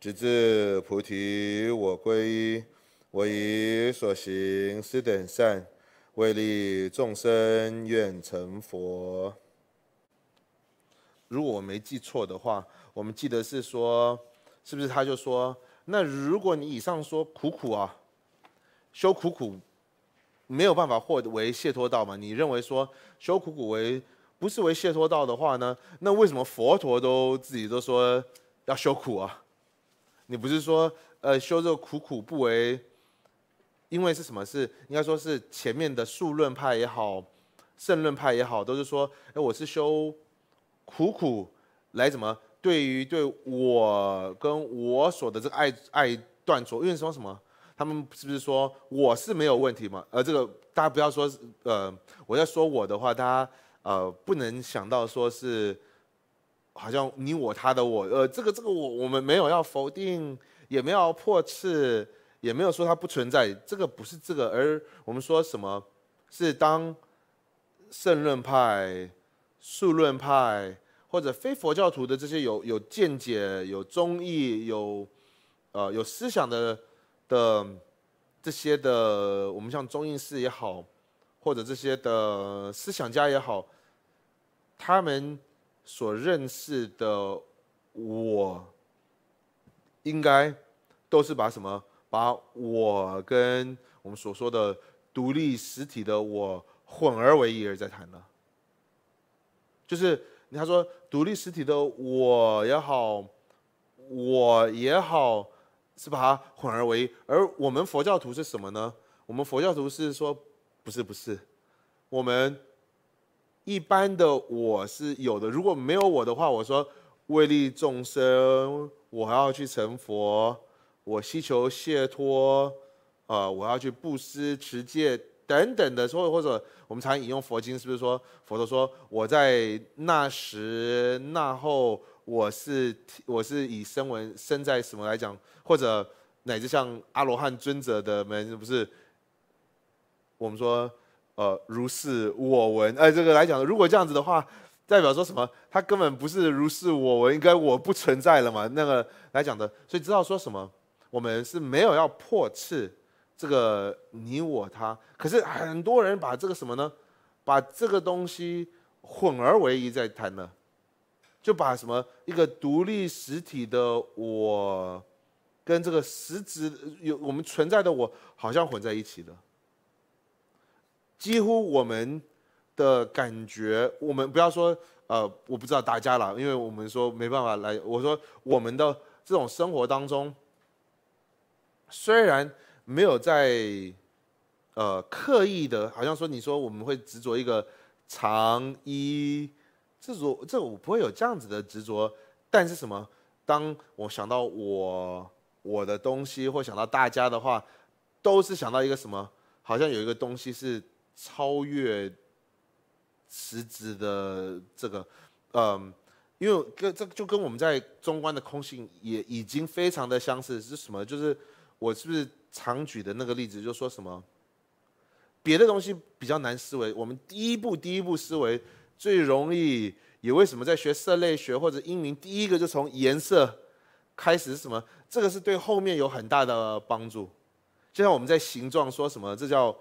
直至菩提，我皈依。我以所行施等善，为利众生愿成佛。如果我没记错的话，我们记得是说，是不是他就说，那如果你以上说苦苦啊，修苦苦没有办法获为解脱道嘛？你认为说修苦苦为不是为解脱道的话呢？那为什么佛陀都自己都说要修苦啊？你不是说，呃，修这个苦苦不为，因为是什么是？应该说是前面的数论派也好，胜论派也好，都是说，哎，我是修苦苦来怎么？对于对我跟我所的这个爱爱断作，因为什么什么？他们是不是说我是没有问题嘛？呃，这个大家不要说呃，我在说我的话，大家呃不能想到说是。好像你我他的我，呃，这个这个我我们没有要否定，也没有要破斥，也没有说它不存在。这个不是这个，而我们说什么？是当圣论派、素论派或者非佛教徒的这些有有见解、有忠义、有呃有思想的的这些的，我们像中印寺也好，或者这些的思想家也好，他们。所认识的我，应该都是把什么把我跟我们所说的独立实体的我混而为一而在谈了，就是他说独立实体的我也好，我也好是把它混而为一，而我们佛教徒是什么呢？我们佛教徒是说不是不是，我们。一般的我是有的，如果没有我的话，我说为利众生，我还要去成佛，我希求解脱，呃，我要去布施持戒等等的。所以或者我们常引用佛经，是不是说佛陀说我在那时那后，我是我是以身为身在什么来讲，或者乃至像阿罗汉尊者的门，不是我们说。呃，如是我闻，哎，这个来讲的，如果这样子的话，代表说什么？他根本不是如是我闻，应该我不存在了嘛？那个来讲的，所以知道说什么？我们是没有要破斥这个你我他，可是很多人把这个什么呢？把这个东西混而为一在谈呢，就把什么一个独立实体的我，跟这个实质有我们存在的我，好像混在一起了。几乎我们的感觉，我们不要说呃，我不知道大家了，因为我们说没办法来。我说我们的这种生活当中，虽然没有在呃刻意的，好像说你说我们会执着一个长衣，这种这我不会有这样子的执着。但是什么？当我想到我我的东西，或想到大家的话，都是想到一个什么？好像有一个东西是。超越实质的这个，嗯，因为跟这就跟我们在中观的空性也已经非常的相似。是什么？就是我是不是常举的那个例子，就说什么别的东西比较难思维，我们第一步第一步思维最容易。也为什么在学色类学或者英明，第一个就从颜色开始，什么？这个是对后面有很大的帮助。就像我们在形状说什么，这叫。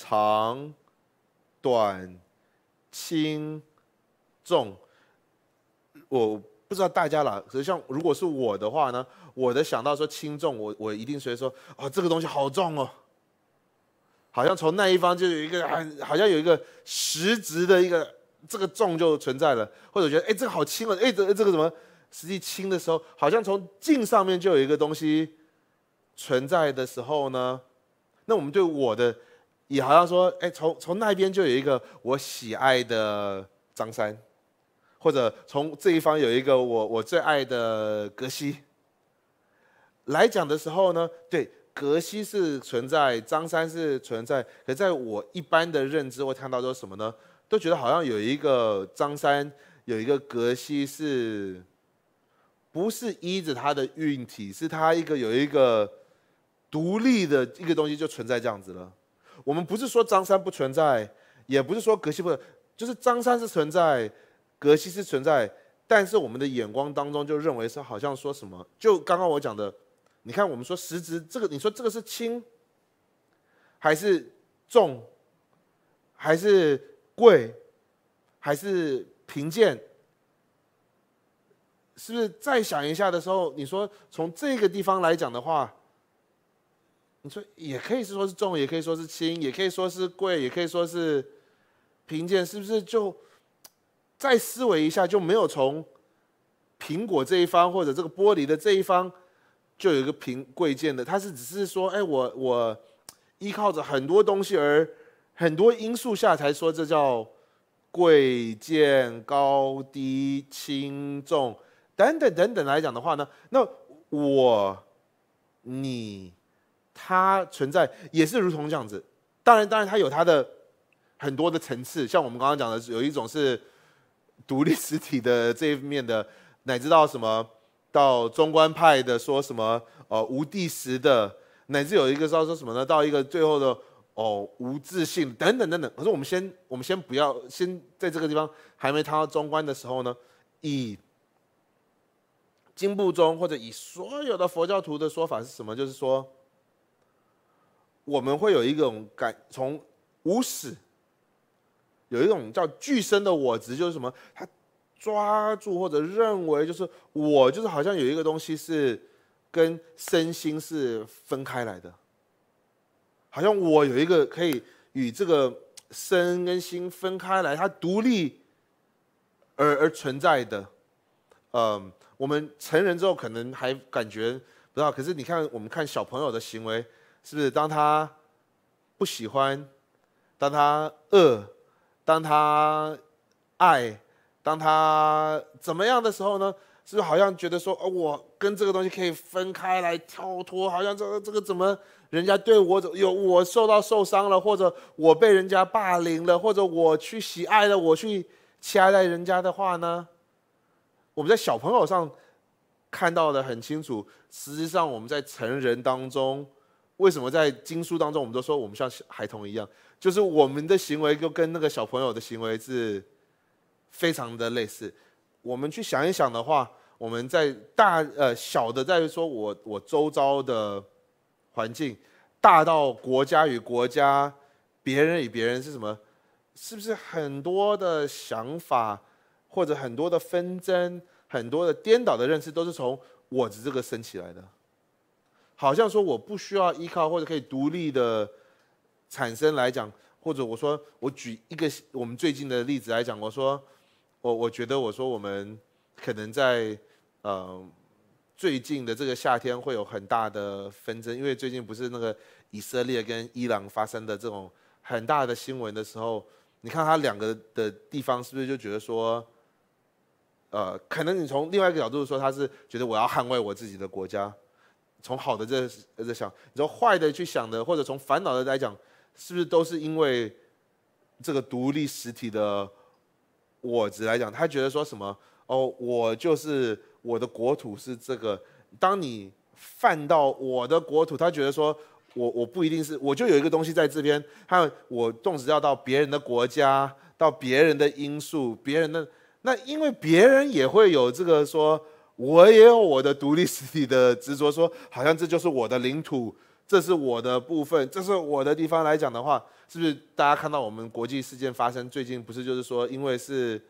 长、短、轻、重，我不知道大家啦，可是像如果是我的话呢，我的想到说轻重，我我一定所以说，啊，这个东西好重哦，好像从那一方就有一个，啊，好像有一个实质的一个这个重就存在了。或者觉得，哎，这个好轻了，哎，这这个怎么实际轻的时候，好像从镜上面就有一个东西存在的时候呢？那我们对我的。也好像说，哎，从从那边就有一个我喜爱的张三，或者从这一方有一个我我最爱的格西。来讲的时候呢，对，格西是存在，张三是存在。可在我一般的认知，我看到说什么呢？都觉得好像有一个张三，有一个格西是，不是依着他的运体，是他一个有一个独立的一个东西就存在这样子了。我们不是说张三不存在，也不是说格西不，就是张三是存在，格西是存在，但是我们的眼光当中就认为是好像说什么，就刚刚我讲的，你看我们说实质这个，你说这个是轻还是重，还是贵还是贫贱，是不是再想一下的时候，你说从这个地方来讲的话。你说也可以是说是重，也可以说是轻，也可以说是贵，也可以说是贫贱，是不是？就再思维一下，就没有从苹果这一方或者这个玻璃的这一方就有一个贫贵贱的，他是只是说，哎，我我依靠着很多东西，而很多因素下才说这叫贵贱高低轻重等等等等来讲的话呢？那我你。它存在也是如同这样子，当然，当然它有它的很多的层次，像我们刚刚讲的，有一种是独立实体的这一面的，乃至到什么到中观派的说什么呃无地时的，乃至有一个要说什么呢？到一个最后的哦无自信等等等等。可是我们先我们先不要先在这个地方还没谈到中观的时候呢，以经部中或者以所有的佛教徒的说法是什么？就是说。我们会有一种感，从无始，有一种叫具身的我执，就是什么？他抓住或者认为，就是我，就是好像有一个东西是跟身心是分开来的，好像我有一个可以与这个身跟心分开来，它独立而而存在的。嗯，我们成人之后可能还感觉不到，可是你看，我们看小朋友的行为。是不是当他不喜欢，当他饿，当他爱，当他怎么样的时候呢？是不是好像觉得说，哦，我跟这个东西可以分开来跳脱？好像这个这个怎么人家对我有我受到受伤了，或者我被人家霸凌了，或者我去喜爱了，我去期待人家的话呢？我们在小朋友上看到的很清楚，实际上我们在成人当中。为什么在经书当中，我们都说我们像孩童一样，就是我们的行为就跟那个小朋友的行为是非常的类似。我们去想一想的话，我们在大呃小的，在于说我我周遭的环境，大到国家与国家、别人与别人是什么？是不是很多的想法，或者很多的纷争，很多的颠倒的认识，都是从我子这个升起来的？好像说我不需要依靠或者可以独立的产生来讲，或者我说我举一个我们最近的例子来讲，我说我我觉得我说我们可能在呃最近的这个夏天会有很大的纷争，因为最近不是那个以色列跟伊朗发生的这种很大的新闻的时候，你看他两个的地方是不是就觉得说呃可能你从另外一个角度说他是觉得我要捍卫我自己的国家。从好的这在想，你说坏的去想的，或者从烦恼的来讲，是不是都是因为这个独立实体的我执来讲？他觉得说什么？哦，我就是我的国土是这个。当你犯到我的国土，他觉得说我我不一定是，我就有一个东西在这边。还有我种要到别人的国家，到别人的因素，别人的那因为别人也会有这个说。我也有我的独立实体的执着，说好像这就是我的领土，这是我的部分，这是我的地方。来讲的话，是不是大家看到我们国际事件发生？最近不是就是说，因为是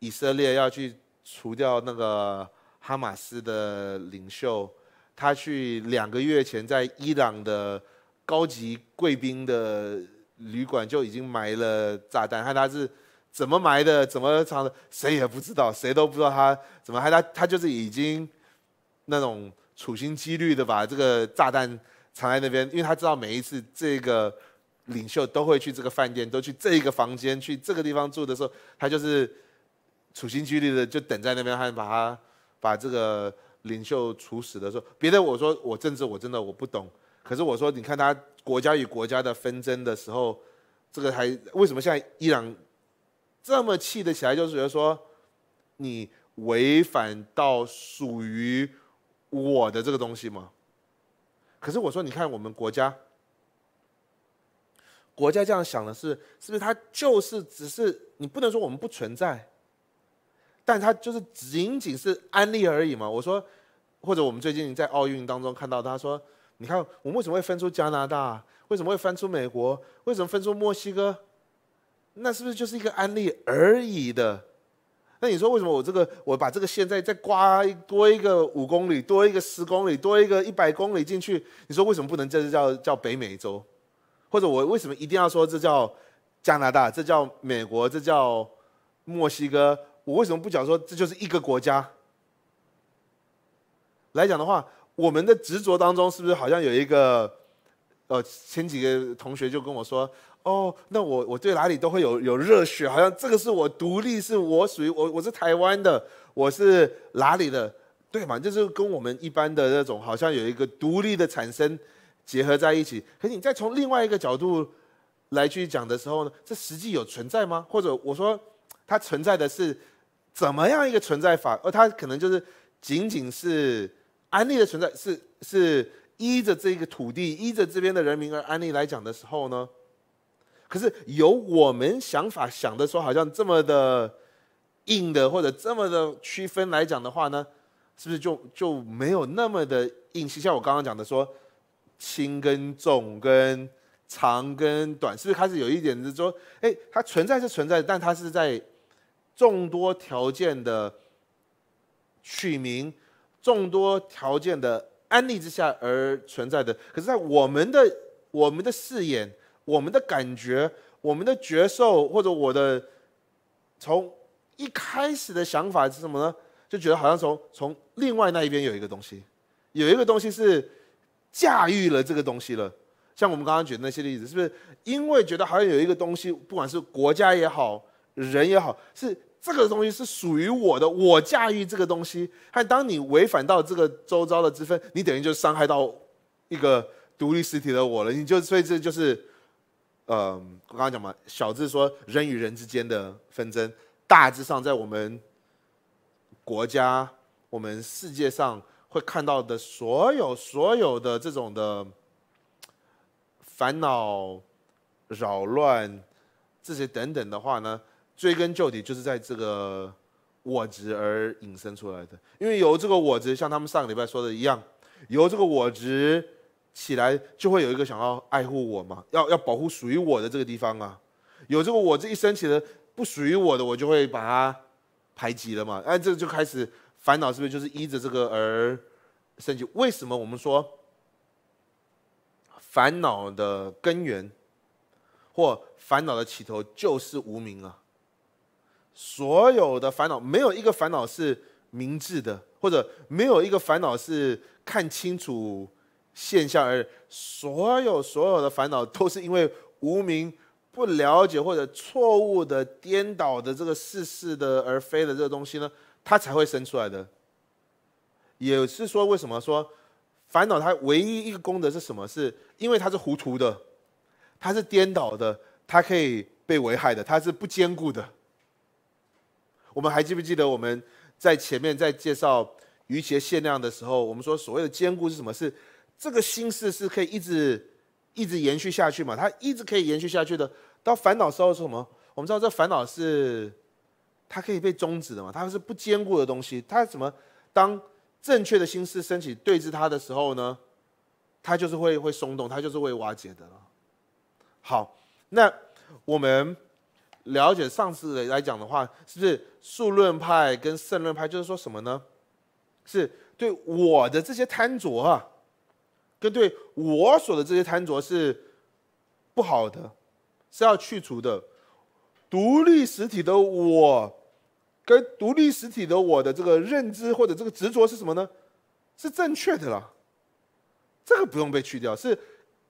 以色列要去除掉那个哈马斯的领袖，他去两个月前在伊朗的高级贵宾的旅馆就已经埋了炸弹，还他是。怎么埋的？怎么藏的？谁也不知道，谁都不知道他怎么还他。他就是已经那种处心积虑的把这个炸弹藏在那边，因为他知道每一次这个领袖都会去这个饭店，都去这个房间，去这个地方住的时候，他就是处心积虑的就等在那边，还把他把这个领袖处死的时候。别的我说我政治我真的我不懂，可是我说你看他国家与国家的纷争的时候，这个还为什么现在伊朗？这么气得起来，就是觉得说，你违反到属于我的这个东西吗？可是我说，你看我们国家，国家这样想的是，是不是他就是只是你不能说我们不存在，但他就是仅仅是安利而已嘛？我说，或者我们最近在奥运当中看到，他说，你看我们为什么会分出加拿大？为什么会分出美国？为什么分出墨西哥？那是不是就是一个案例而已的？那你说为什么我这个我把这个现在再刮多一个五公里，多一个十公里，多一个一百公里进去？你说为什么不能这叫叫北美洲？或者我为什么一定要说这叫加拿大，这叫美国，这叫墨西哥？我为什么不讲说这就是一个国家？来讲的话，我们的执着当中是不是好像有一个？呃，前几个同学就跟我说。哦，那我我对哪里都会有有热血，好像这个是我独立，是我属于我，我是台湾的，我是哪里的，对嘛？就是跟我们一般的那种，好像有一个独立的产生结合在一起。可是你再从另外一个角度来去讲的时候呢，这实际有存在吗？或者我说它存在的是怎么样一个存在法？而它可能就是仅仅是安利的存在，是是依着这个土地，依着这边的人民而安利来讲的时候呢？可是，由我们想法想的说，好像这么的硬的，或者这么的区分来讲的话呢，是不是就就没有那么的硬性？像我刚刚讲的说，轻跟重、跟长跟短，是不是开始有一点是说，哎，它存在是存在，但它是在众多条件的取名、众多条件的安利之下而存在的。可是，在我们的我们的视野。我们的感觉，我们的觉受，或者我的从一开始的想法是什么呢？就觉得好像从从另外那一边有一个东西，有一个东西是驾驭了这个东西了。像我们刚刚举那些例子，是不是因为觉得好像有一个东西，不管是国家也好，人也好，是这个东西是属于我的，我驾驭这个东西。还当你违反到这个周遭的之分，你等于就伤害到一个独立实体的我了。你就所以这就是。呃，我刚刚讲嘛，小智说人与人之间的纷争，大致上在我们国家、我们世界上会看到的，所有所有的这种的烦恼、扰乱这些等等的话呢，追根究底就是在这个我执而引申出来的。因为由这个我执，像他们上个礼拜说的一样，由这个我执。起来就会有一个想要爱护我嘛，要要保护属于我的这个地方啊，有这个我这一升起的不属于我的，我就会把它排挤了嘛，哎，这就开始烦恼，是不是就是依着这个而升级？为什么我们说烦恼的根源或烦恼的起头就是无名啊？所有的烦恼没有一个烦恼是明智的，或者没有一个烦恼是看清楚。现象而所有所有的烦恼都是因为无名、不了解或者错误的颠倒的这个似是的而非的这个东西呢，它才会生出来的。也是说，为什么说烦恼？它唯一一个功德是什么？是因为它是糊涂的，它是颠倒的，它可以被危害的，它是不坚固的。我们还记不记得我们在前面在介绍余邪限量的时候，我们说所谓的坚固是什么？是这个心事是可以一直一直延续下去嘛？它一直可以延续下去的。到烦恼时候是什么？我们知道这烦恼是它可以被终止的嘛？它是不坚固的东西。它什么？当正确的心思升起对峙它的时候呢？它就是会会松动，它就是会瓦解的了。好，那我们了解上次来来讲的话，是不是数论派跟胜论派就是说什么呢？是对我的这些贪着啊。跟对我所的这些贪着是不好的，是要去除的。独立实体的我跟独立实体的我的这个认知或者这个执着是什么呢？是正确的啦，这个不用被去掉。是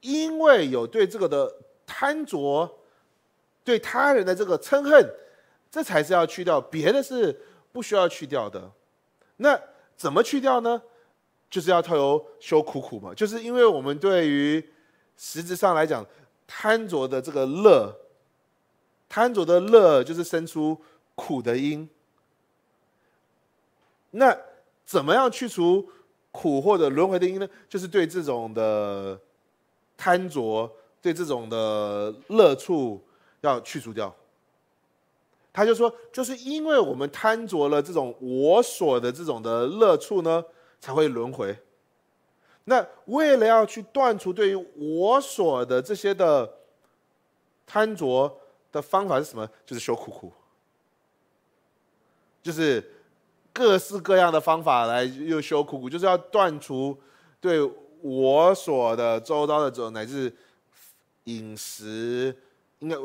因为有对这个的贪着，对他人的这个嗔恨，这才是要去掉，别的是不需要去掉的。那怎么去掉呢？就是要由修苦苦嘛，就是因为我们对于实质上来讲，贪着的这个乐，贪着的乐就是生出苦的因。那怎么样去除苦或者轮回的因呢？就是对这种的贪着，对这种的乐处要去除掉。他就说，就是因为我们贪着了这种我所的这种的乐处呢。才会轮回。那为了要去断除对于我所的这些的贪着的方法是什么？就是修苦苦，就是各式各样的方法来又修苦苦，就是要断除对我所的周遭的，这种乃至饮食，应该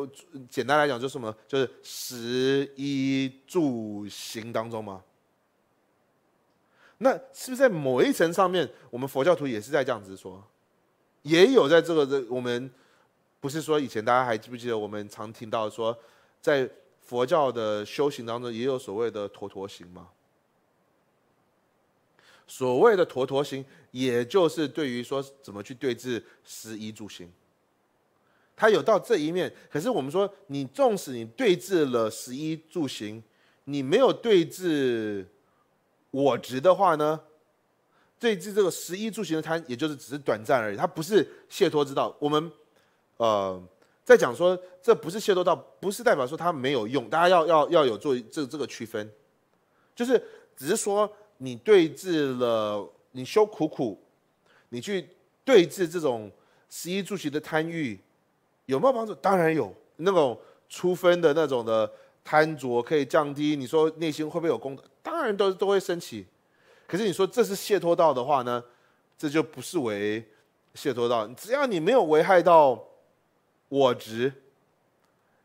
简单来讲就是什么？就是食衣住行当中吗？那是不是在某一层上面，我们佛教徒也是在这样子说，也有在这个这我们，不是说以前大家还记不记得，我们常听到说，在佛教的修行当中，也有所谓的陀陀行吗？所谓的陀陀行，也就是对于说怎么去对治十一住行，它有到这一面。可是我们说，你纵使你对治了十一住行，你没有对治。我执的话呢，对治这个十一住行的贪，也就是只是短暂而已，它不是解脱之道。我们，呃，在讲说这不是解脱道，不是代表说它没有用，大家要要要有做这这个区分，就是只是说你对峙了，你修苦苦，你去对峙这种十一住行的贪欲，有没有帮助？当然有，那种出分的那种的贪着可以降低。你说内心会不会有功德？当然都都会升起，可是你说这是卸托道的话呢？这就不是为卸托道。只要你没有危害到我执，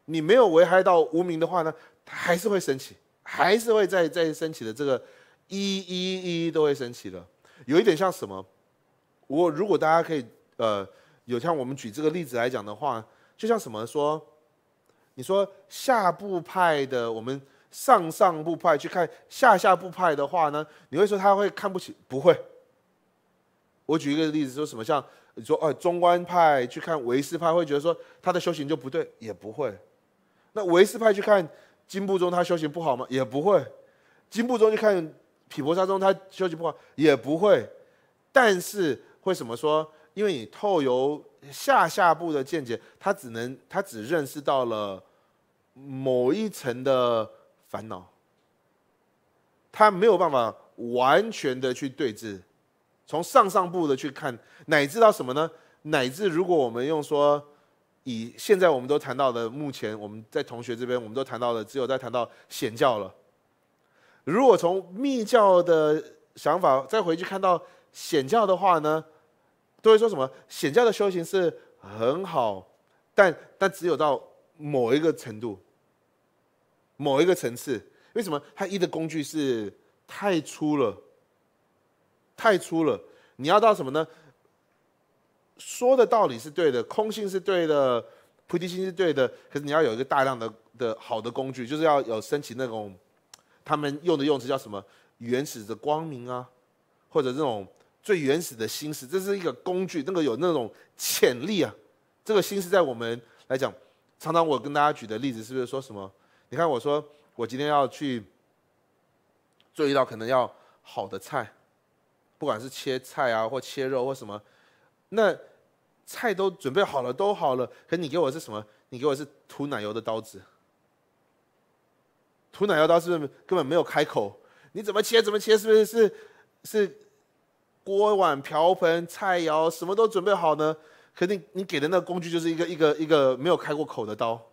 你没有危害到无名的话呢，它还是会升起，还是会再再升起的。这个一一一都会升起的，有一点像什么？我如果大家可以呃有像我们举这个例子来讲的话，就像什么说，你说下部派的我们。上上部派去看下下部派的话呢，你会说他会看不起？不会。我举一个例子，说什么像你说呃，中观派去看维斯派，会觉得说他的修行就不对，也不会。那维斯派去看金部宗，他修行不好吗？也不会。金部宗去看匹婆沙宗，他修行不好，也不会。但是会怎么说？因为你透由下下部的见解，他只能他只认识到了某一层的。烦恼，他没有办法完全的去对峙，从上上步的去看，乃至到什么呢？乃至如果我们用说，以现在我们都谈到的，目前我们在同学这边，我们都谈到了，只有在谈到显教了。如果从密教的想法再回去看到显教的话呢，都会说什么？显教的修行是很好，但但只有到某一个程度。某一个层次，为什么它一的工具是太粗了？太粗了，你要到什么呢？说的道理是对的，空性是对的，菩提心是对的。可是你要有一个大量的的好的工具，就是要有升起那种他们用的用词叫什么原始的光明啊，或者这种最原始的心思，这是一个工具，那个有那种潜力啊。这个心思在我们来讲，常常我跟大家举的例子是不是说什么？你看，我说我今天要去做一道可能要好的菜，不管是切菜啊，或切肉或什么，那菜都准备好了，都好了。可你给我是什么？你给我是涂奶油的刀子，涂奶油刀是不是根本没有开口？你怎么切？怎么切？是不是是是锅碗瓢盆、菜肴什么都准备好呢？可你你给的那个工具就是一个一个一个没有开过口的刀。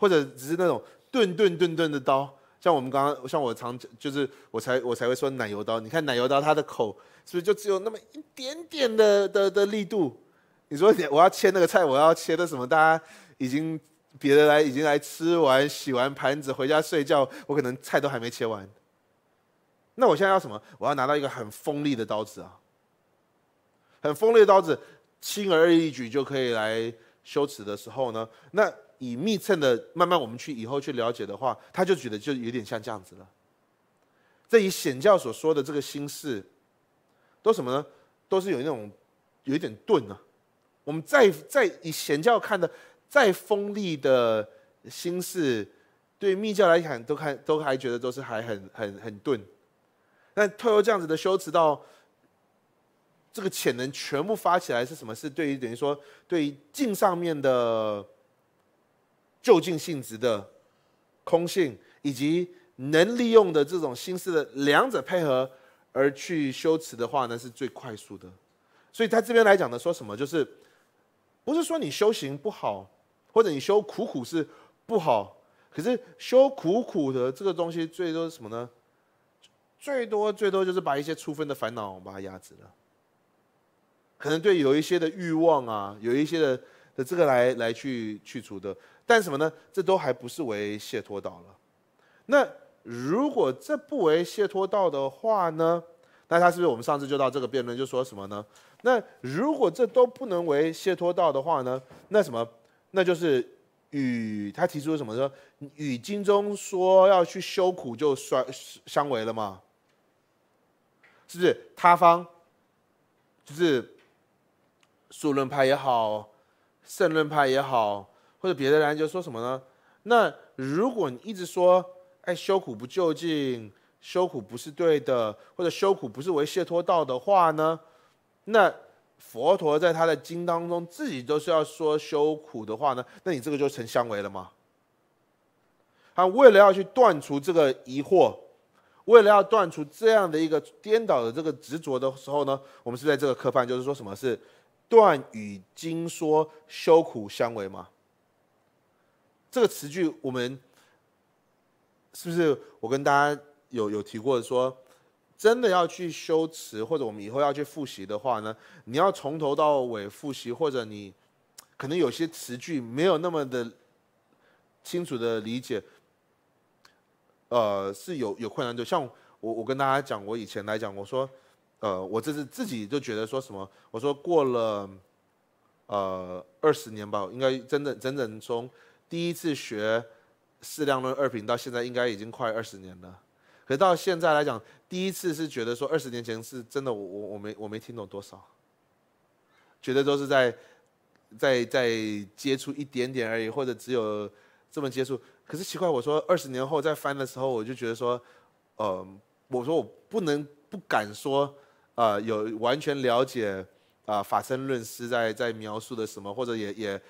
或者只是那种钝钝钝钝的刀，像我们刚刚像我常就是我才我才会说奶油刀。你看奶油刀它的口是不是就只有那么一点点的的的力度？你说你我要切那个菜，我要切的什么？大家已经别的来已经来吃完洗完盘子回家睡觉，我可能菜都还没切完。那我现在要什么？我要拿到一个很锋利的刀子啊！很锋利的刀子，轻而易举就可以来修辞的时候呢？那。以密称的，慢慢我们去以后去了解的话，他就觉得就有点像这样子了。这以显教所说的这个心事，都什么呢？都是有那种有一点钝啊。我们再再以显教看的，再锋利的心事，对密教来讲都看都还觉得都是还很很很钝。那透过这样子的修辞到这个潜能全部发起来是什么？是对于等于说对镜上面的。就近性质的空性，以及能利用的这种心思的两者配合而去修辞的话呢，是最快速的。所以他这边来讲的说什么就是，不是说你修行不好，或者你修苦苦是不好，可是修苦苦的这个东西最多是什么呢？最多最多就是把一些出分的烦恼把它压制了，可能对有一些的欲望啊，有一些的的这个来来去去除的。但什么呢？这都还不是为谢托道了。那如果这不为谢托道的话呢？那他是不是我们上次就到这个辩论就说什么呢？那如果这都不能为谢托道的话呢？那什么？那就是与他提出什么说与经中说要去修苦就衰相违了吗？是不是他方就是素论派也好，圣论派也好。或者别的人就说什么呢？那如果你一直说，哎，修苦不究竟，修苦不是对的，或者修苦不是为谢托道的话呢？那佛陀在他的经当中自己都是要说修苦的话呢？那你这个就成相为了吗？他为了要去断除这个疑惑，为了要断除这样的一个颠倒的这个执着的时候呢，我们是在这个科畔就是说什么？是断与经说修苦相违吗？这个词句，我们是不是我跟大家有有提过说，真的要去修辞，或者我们以后要去复习的话呢？你要从头到尾复习，或者你可能有些词句没有那么的清楚的理解，呃，是有有困难的。像我，我跟大家讲，我以前来讲，我说，呃，我这是自己就觉得说什么，我说过了，呃，二十年吧，应该真的整整从。第一次学《适量论》二品到现在，应该已经快二十年了。可到现在来讲，第一次是觉得说，二十年前是真的，我我没我没听懂多少，觉得都是在在在接触一点点而已，或者只有这么接触。可是奇怪，我说二十年后再翻的时候，我就觉得说，呃，我说我不能不敢说，呃，有完全了解啊，法身论师在在描述的什么，或者也也。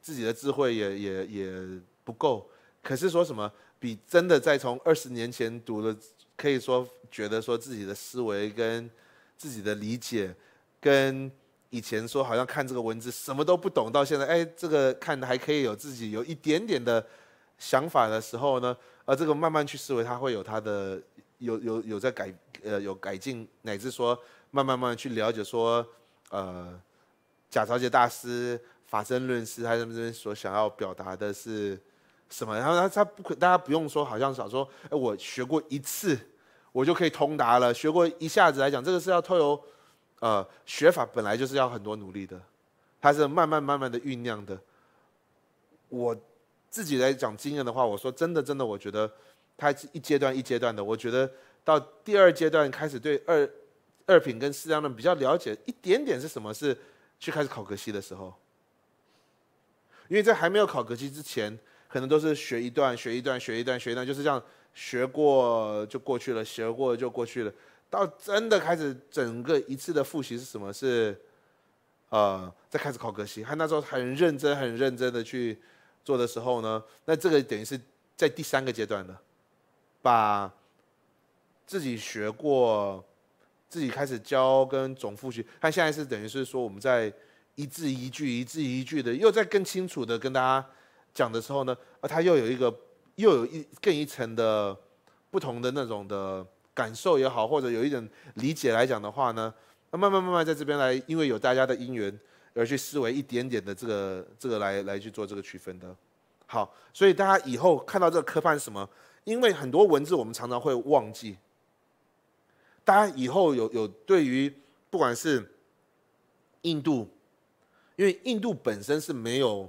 自己的智慧也也也不够，可是说什么比真的在从二十年前读的，可以说觉得说自己的思维跟自己的理解，跟以前说好像看这个文字什么都不懂，到现在哎这个看的还可以有自己有一点点的想法的时候呢，呃这个慢慢去思维，它会有它的有有有在改呃有改进，乃至说慢慢慢慢去了解说呃贾朝杰大师。法身论师，他这边所想要表达的是什么？然后他他不可，大家不用说，好像想说，哎，我学过一次，我就可以通达了。学过一下子来讲，这个是要透由，呃，学法本来就是要很多努力的，它是慢慢慢慢的酝酿的。我自己来讲经验的话，我说真的真的，我觉得它是一阶段一阶段的。我觉得到第二阶段开始对二二品跟四量的比较了解一点点是什么？是去开始考格西的时候。因为在还没有考格西之前，可能都是学一段、学一段、学一段、学一段，就是这样学过就过去了，学过就过去了。到真的开始整个一次的复习是什么？是，呃，在开始考格西，他那时候很认真、很认真的去做的时候呢，那这个等于是在第三个阶段了，把自己学过、自己开始教跟总复习，他现在是等于是说我们在。一字一句，一字一句的，又在更清楚的跟大家讲的时候呢，啊，他又有一个，又有一更一层的不同的那种的感受也好，或者有一点理解来讲的话呢，那慢慢慢慢在这边来，因为有大家的因缘，而去思维一点点的这个这个来来去做这个区分的。好，所以大家以后看到这个科判什么，因为很多文字我们常常会忘记，大家以后有有对于不管是印度。因为印度本身是没有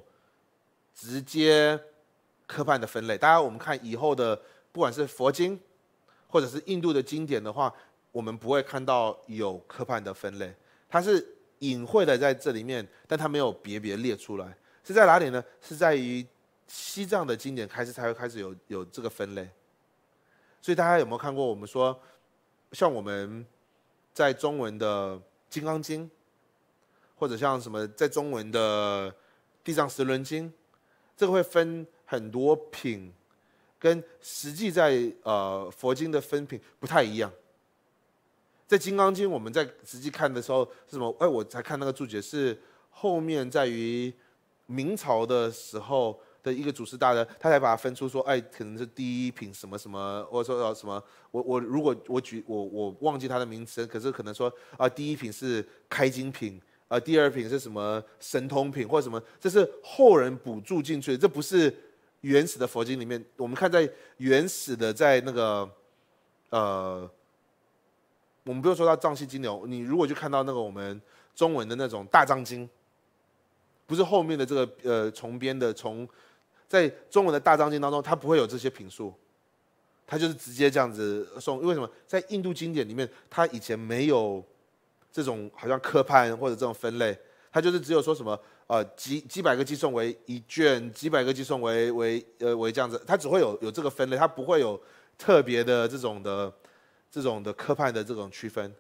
直接科判的分类，大家我们看以后的，不管是佛经，或者是印度的经典的话，我们不会看到有科判的分类，它是隐晦的在这里面，但它没有别别列出来，是在哪里呢？是在于西藏的经典开始才会开始有有这个分类，所以大家有没有看过？我们说像我们在中文的《金刚经》。或者像什么在中文的《地藏十轮经》，这个会分很多品，跟实际在呃佛经的分品不太一样。在《金刚经》，我们在实际看的时候是什么？哎，我才看那个注解是后面在于明朝的时候的一个祖师大人，他才把它分出说，哎，可能是第一品什么什么，我说呃什么？我我如果我举我我忘记他的名词，可是可能说啊，第一品是开经品。呃，第二品是什么神通品或什么？这是后人补助进去的，这不是原始的佛经里面。我们看在原始的，在那个，呃，我们不用说到藏西金牛，你如果就看到那个我们中文的那种大藏经，不是后面的这个呃重编的，从在中文的大藏经当中，它不会有这些评述，它就是直接这样子送。为什么在印度经典里面，它以前没有？这种好像科判或者这种分类，它就是只有说什么呃几几百个计算为一卷，几百个计算为为呃为这样子，它只会有有这个分类，它不会有特别的这种的这种的科判的这种区分。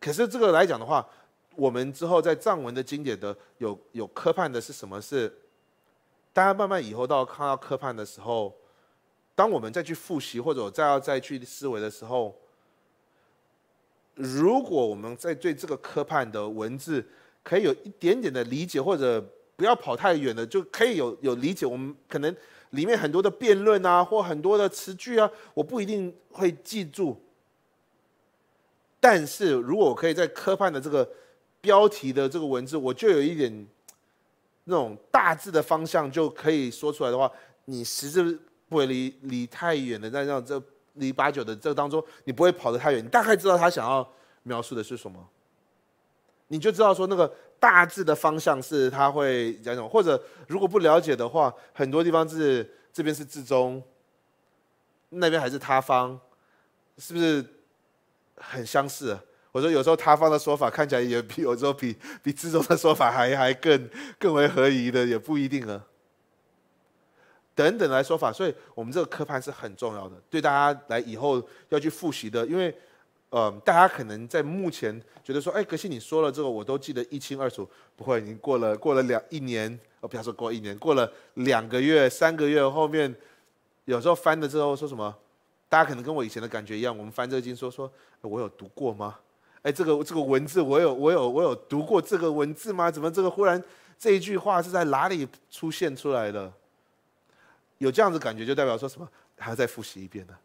可是这个来讲的话，我们之后在藏文的经典的有有科判的是什么？是大家慢慢以后到看到科判的时候，当我们再去复习或者再要再去思维的时候。如果我们在对这个科判的文字，可以有一点点的理解，或者不要跑太远的，就可以有有理解。我们可能里面很多的辩论啊，或很多的词句啊，我不一定会记住。但是如果我可以在科判的这个标题的这个文字，我就有一点那种大致的方向，就可以说出来的话，你实质不会离离太远的。那让这。离八九的这个当中，你不会跑得太远，你大概知道他想要描述的是什么，你就知道说那个大致的方向是他会讲什么。或者如果不了解的话，很多地方是这边是至中，那边还是塌方，是不是很相似？我说有时候塌方的说法看起来也比有时候比比自中的说法还还更更为合宜的也不一定啊。等等来说法，所以我们这个科判是很重要的，对大家来以后要去复习的，因为，呃，大家可能在目前觉得说，哎，可惜你说了之后，我都记得一清二楚。不会，你过了过了两一年，我不要说过一年，过了两个月、三个月，后面有时候翻了之后说什么？大家可能跟我以前的感觉一样，我们翻这经说说，我有读过吗？哎，这个这个文字我有我有我有读过这个文字吗？怎么这个忽然这一句话是在哪里出现出来的？有这样子感觉，就代表说什么？还要再复习一遍呢？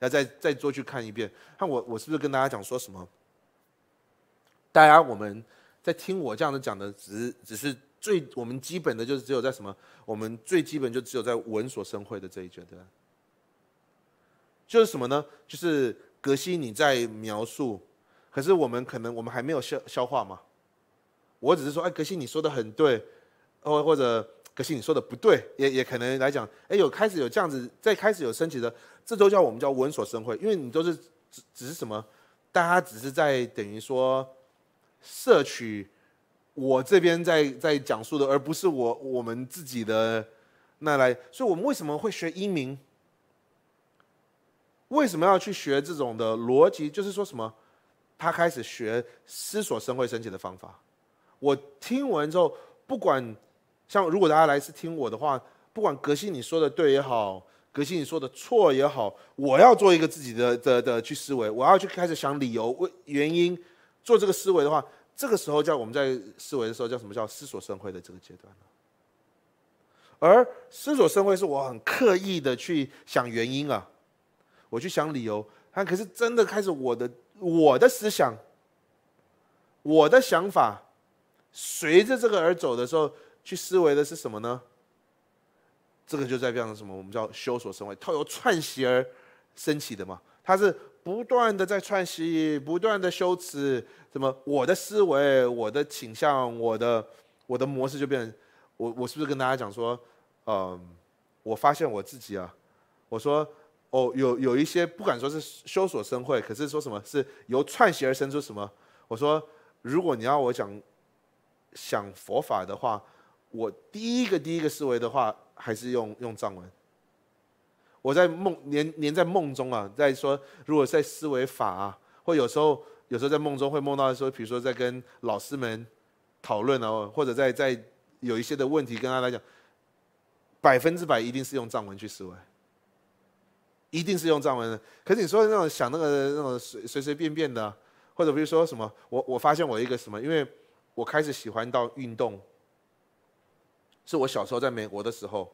要再再做去看一遍？那我我是不是跟大家讲说什么？大家我们在听我这样子讲的，只只是最我们基本的就是只有在什么？我们最基本就只有在闻所生会的这一阶段，就是什么呢？就是格西你在描述，可是我们可能我们还没有消消化嘛。我只是说，哎，格西你说的很对，或或者。可惜你说的不对，也也可能来讲，哎，有开始有这样子，在开始有升级的，这都叫我们叫闻所生会，因为你都是只只是什么，大家只是在等于说摄取我这边在在讲述的，而不是我我们自己的那来，所以我们为什么会学英明？为什么要去学这种的逻辑？就是说什么，他开始学思索生会升级的方法，我听完之后，不管。像如果大家来是听我的话，不管革新你说的对也好，革新你说的错也好，我要做一个自己的的的去思维，我要去开始想理由为原因，做这个思维的话，这个时候叫我们在思维的时候叫什么叫思索生会的这个阶段呢？而思索生会是我很刻意的去想原因啊，我去想理由，但可是真的开始我的我的思想，我的想法随着这个而走的时候。去思维的是什么呢？这个就在变成什么？我们叫修所生会，它由串习而升起的嘛。它是不断的在串习，不断的修持。什么？我的思维，我的倾向，我的我的模式就变成我。我是不是跟大家讲说，嗯，我发现我自己啊，我说哦，有有一些不敢说是修所生会，可是说什么是由串习而生出什么？我说，如果你要我讲想佛法的话。我第一个第一个思维的话，还是用用藏文。我在梦连连在梦中啊，在说如果在思维法啊，或有时候有时候在梦中会梦到说，比如说在跟老师们讨论啊，或者在在有一些的问题跟他来讲，百分之百一定是用藏文去思维，一定是用藏文。的。可是你说那种想那个那种随随随便便的，或者比如说什么，我我发现我一个什么，因为我开始喜欢到运动。是我小时候在美国的时候，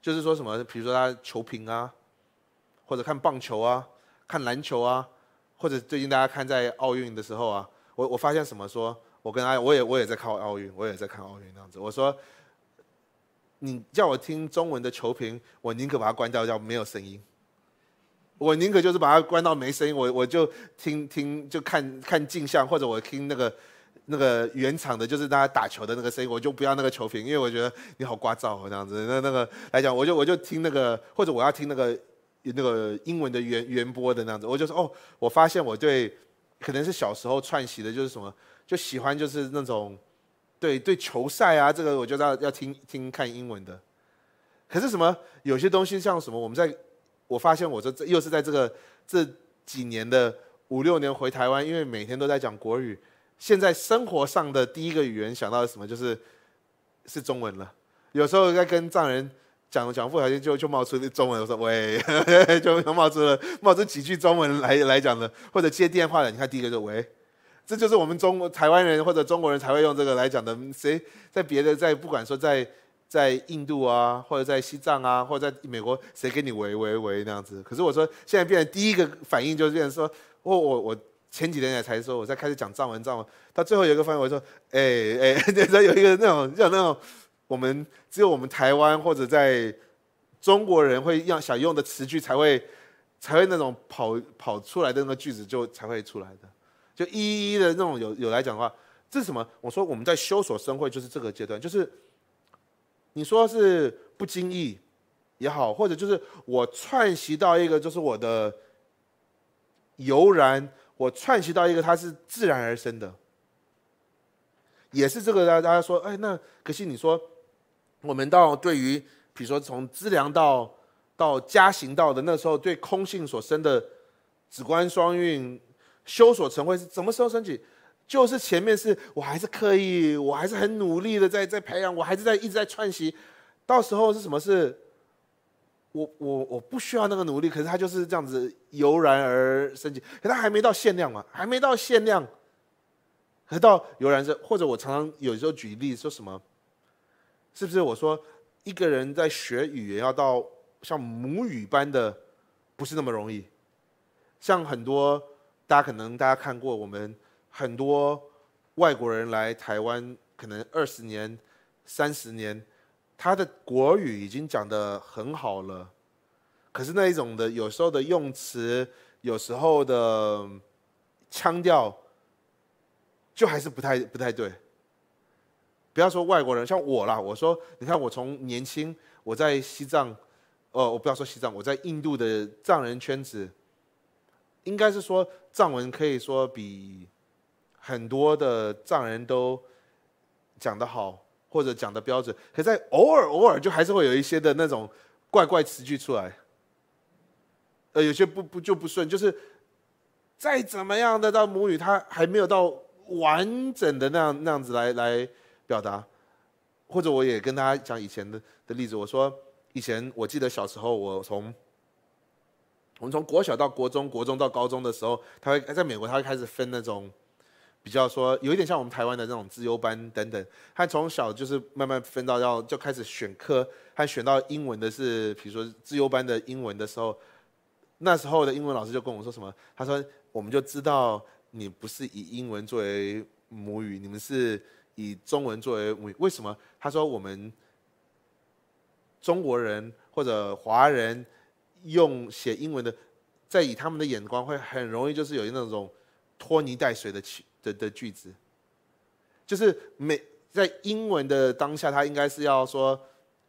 就是说什么，比如说他球评啊，或者看棒球啊，看篮球啊，或者最近大家看在奥运的时候啊，我我发现什么，说我跟他，我也我也在看奥运，我也在看奥运那样子，我说，你叫我听中文的球评，我宁可把它关掉，叫没有声音，我宁可就是把它关到没声音，我我就听听就看看镜像，或者我听那个。那个原厂的，就是大家打球的那个声音，我就不要那个球评，因为我觉得你好聒噪哦，这样子。那那个来讲，我就我就听那个，或者我要听那个那个英文的原原播的那样子。我就说哦，我发现我对可能是小时候串习的，就是什么就喜欢就是那种对对球赛啊，这个我觉得要要听听看英文的。可是什么有些东西像什么，我们在我发现我这又是在这个这几年的五六年回台湾，因为每天都在讲国语。现在生活上的第一个语言想到的什么，就是是中文了。有时候在跟丈人讲讲不小心就就冒出中文，我说喂，就冒出冒出几句中文来来讲的，或者接电话的，你看第一个就喂，这就是我们中台湾人或者中国人才会用这个来讲的。谁在别的在不管说在在印度啊，或者在西藏啊，或者在美国，谁给你喂喂喂那样子？可是我说现在变第一个反应就是变成说，我我我。前几天也才说我在开始讲藏文，藏文到最后有一个翻译我说，哎哎，就是有一个那种像那种，我们只有我们台湾或者在中国人会用想用的词句才会才会那种跑跑出来的那个句子就才会出来的，就一一的那种有有来讲的话，这是什么？我说我们在修所生会就是这个阶段，就是你说是不经意也好，或者就是我串习到一个就是我的油然。我串习到一个，它是自然而生的，也是这个，大家说，哎，那可惜你说，我们到对于，比如说从资粮到到加行道的那时候，对空性所生的止观双运修所成慧是什么时候升起？就是前面是我还是刻意，我还是很努力的在在培养，我还是在一直在串习，到时候是什么事？我我我不需要那个努力，可是他就是这样子油然而生起，可他还没到限量嘛，还没到限量，可到油然而生。或者我常常有时候举例说什么，是不是我说一个人在学语言要到像母语般的，不是那么容易。像很多大家可能大家看过我们很多外国人来台湾，可能二十年、三十年。他的国语已经讲得很好了，可是那一种的有时候的用词，有时候的腔调，就还是不太不太对。不要说外国人，像我啦，我说你看我从年轻我在西藏，哦，我不要说西藏，我在印度的藏人圈子，应该是说藏文可以说比很多的藏人都讲得好。或者讲的标准，可在偶尔偶尔就还是会有一些的那种怪怪词句出来，呃，有些不不就不顺，就是再怎么样的到母语，它还没有到完整的那样那样子来来表达。或者我也跟大家讲以前的的例子，我说以前我记得小时候，我从我们从国小到国中，国中到高中的时候，他会在美国，他会开始分那种。比较说，有一点像我们台湾的那种自优班等等，他从小就是慢慢分到要就开始选科，他选到英文的是，比如说自优班的英文的时候，那时候的英文老师就跟我说什么，他说我们就知道你不是以英文作为母语，你们是以中文作为母语，为什么？他说我们中国人或者华人用写英文的，在以他们的眼光会很容易就是有那种拖泥带水的。的的句子，就是每在英文的当下，他应该是要说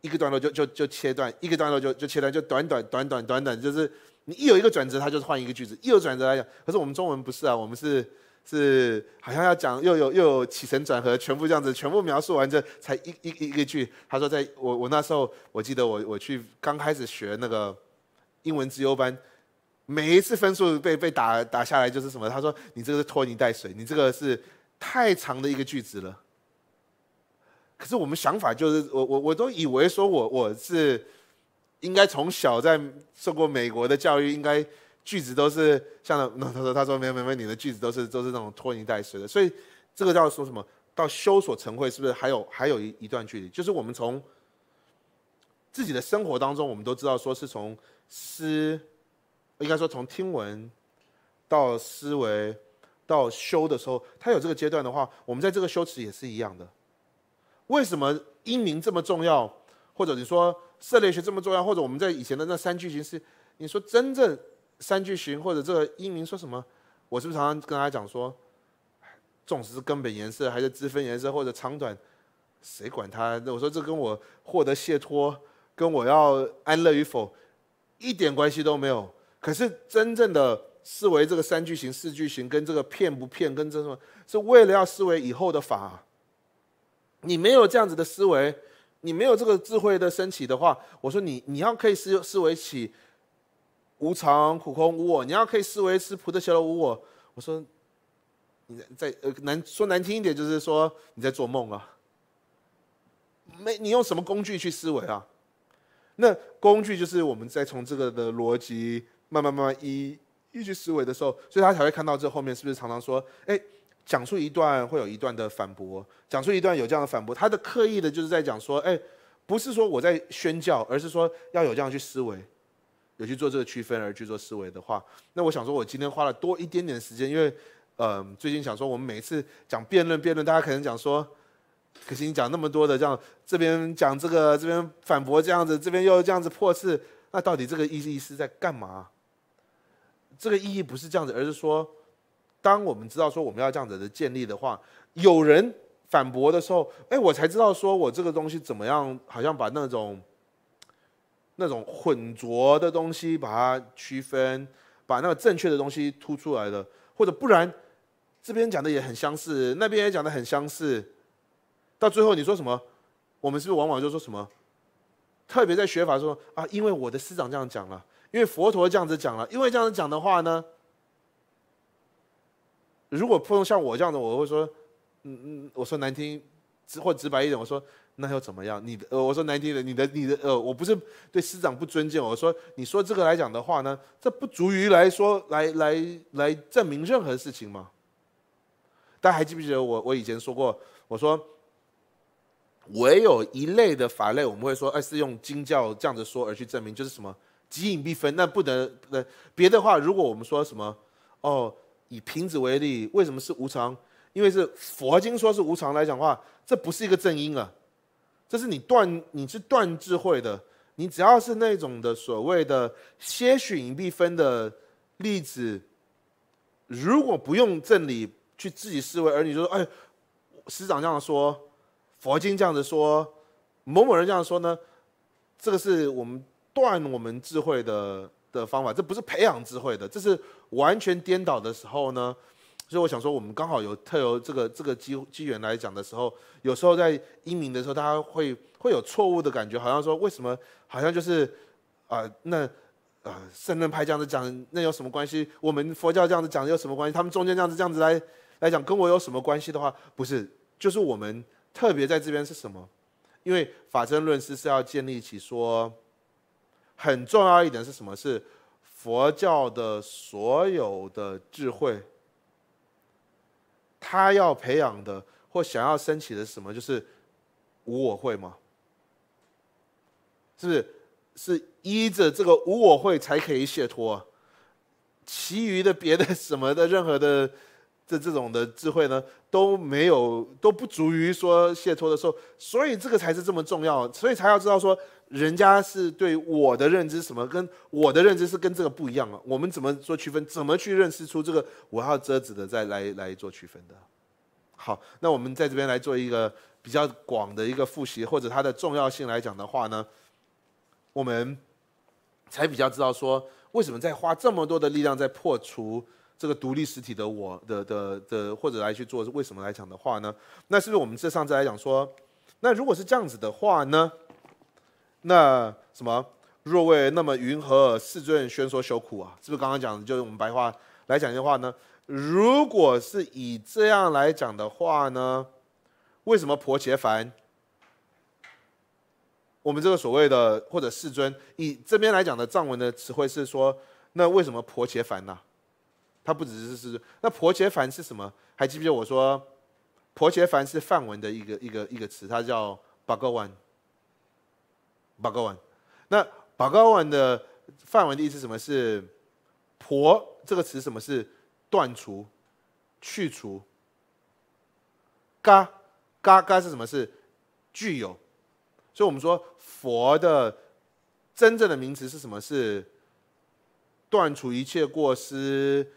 一个段落就就就切断，一个段落就就切断，就短短短短短短，就是你一有一个转折，他就是换一个句子；一有转折来讲，可是我们中文不是啊，我们是是好像要讲又有又有起承转合，全部这样子，全部描述完这才一一一个句。他说，在我我那时候，我记得我我去刚开始学那个英文自优班。每一次分数被被打打下来，就是什么？他说：“你这个是拖泥带水，你这个是太长的一个句子了。”可是我们想法就是，我我我都以为说，我我是应该从小在受过美国的教育，应该句子都是像那 他说：“他说没有没有，你的句子都是都是那种拖泥带水的。”所以这个叫说什么？到修所成会，是不是还有还有一一段距离？就是我们从自己的生活当中，我们都知道说是从诗。应该说，从听闻到思维到修的时候，他有这个阶段的话，我们在这个修持也是一样的。为什么音明这么重要？或者你说色类学这么重要？或者我们在以前的那三句型是，你说真正三句型或者这个音明说什么？我是不是常常跟大家讲说，重视是根本颜色还是支分颜色或者长短？谁管他？我说这跟我获得解脱跟我要安乐与否一点关系都没有。可是真正的思维，这个三句型、四句型跟这个骗不骗，跟这什么，是为了要思维以后的法。你没有这样子的思维，你没有这个智慧的升起的话，我说你你要可以思思维起无常、苦、空、无我，你要可以思维是菩提小老、无我。我说你在呃难说难听一点，就是说你在做梦啊。没你用什么工具去思维啊？那工具就是我们在从这个的逻辑。慢慢慢慢一一去思维的时候，所以他才会看到这后面是不是常常说，哎，讲述一段会有一段的反驳，讲述一段有这样的反驳，他的刻意的就是在讲说，哎，不是说我在宣教，而是说要有这样去思维，有去做这个区分而去做思维的话，那我想说我今天花了多一点点时间，因为，嗯，最近想说我们每一次讲辩论辩论，大家可能讲说，可是你讲那么多的这样，这边讲这个，这边反驳这样子，这边又这样子破斥，那到底这个意意思在干嘛？这个意义不是这样子，而是说，当我们知道说我们要这样子的建立的话，有人反驳的时候，哎，我才知道说我这个东西怎么样，好像把那种那种混浊的东西把它区分，把那个正确的东西突出来了，或者不然，这边讲的也很相似，那边也讲的很相似，到最后你说什么，我们是不是往往就说什么，特别在学法说啊，因为我的师长这样讲了。因为佛陀这样子讲了，因为这样子讲的话呢，如果碰到像我这样子，我会说，嗯嗯，我说难听，或直白一点，我说那又怎么样？你的，呃，我说难听的，你的，你的，呃，我不是对师长不尊敬。我说你说这个来讲的话呢，这不足于来说，来来来证明任何事情吗？大家还记不记得我我以前说过，我说唯有一类的法类，我们会说，哎，是用经教这样子说而去证明，就是什么？即隐必分，那不能，呃别的话，如果我们说什么，哦，以瓶子为例，为什么是无常？因为是佛经说是无常来讲话，这不是一个正因啊，这是你断，你是断智慧的。你只要是那种的所谓的些许隐蔽分的例子，如果不用正理去自己思维，而你就说，哎，师长这样说，佛经这样子说，某某人这样说呢，这个是我们。断我们智慧的的方法，这不是培养智慧的，这是完全颠倒的时候呢。所以我想说，我们刚好有特有这个这个机机缘来讲的时候，有时候在英明的时候，大家会会有错误的感觉，好像说为什么？好像就是啊，那啊，圣人派这样子讲，那有什么关系？我们佛教这样子讲，有什么关系？他们中间这样子这样子来来讲，跟我有什么关系的话，不是，就是我们特别在这边是什么？因为法身论师是要建立起说。很重要一点是什么？是佛教的所有的智慧，他要培养的或想要升起的是什么？就是无我会吗？是是依着这个无我会才可以解脱，其余的别的什么的任何的。的这种的智慧呢，都没有都不足于说卸脱的时候，所以这个才是这么重要，所以才要知道说人家是对我的认知什么，跟我的认知是跟这个不一样啊。我们怎么做区分？怎么去认识出这个我要遮止的再来来做区分的？好，那我们在这边来做一个比较广的一个复习，或者它的重要性来讲的话呢，我们才比较知道说为什么在花这么多的力量在破除。这个独立实体的我的的的，或者来去做，为什么来讲的话呢？那是不是我们这上次来讲说，那如果是这样子的话呢？那什么？若为那么云何世尊宣说修苦啊？是不是刚刚讲就是我们白话来讲的话呢？如果是以这样来讲的话呢？为什么婆伽梵？我们这个所谓的或者世尊以这边来讲的藏文的词汇是说，那为什么婆伽梵呢？它不只是是那婆伽梵是什么？还记不记得我说，婆伽梵是梵文的一个一个一个词，它叫 Bhagavan。a g a 巴 a n 那 b g 巴 a n 的梵文的意思什么是“婆”这个词？什么是断除、去除？嘎嘎嘎是什么？是具有。所以我们说佛的真正的名词是什么？是断除一切过失。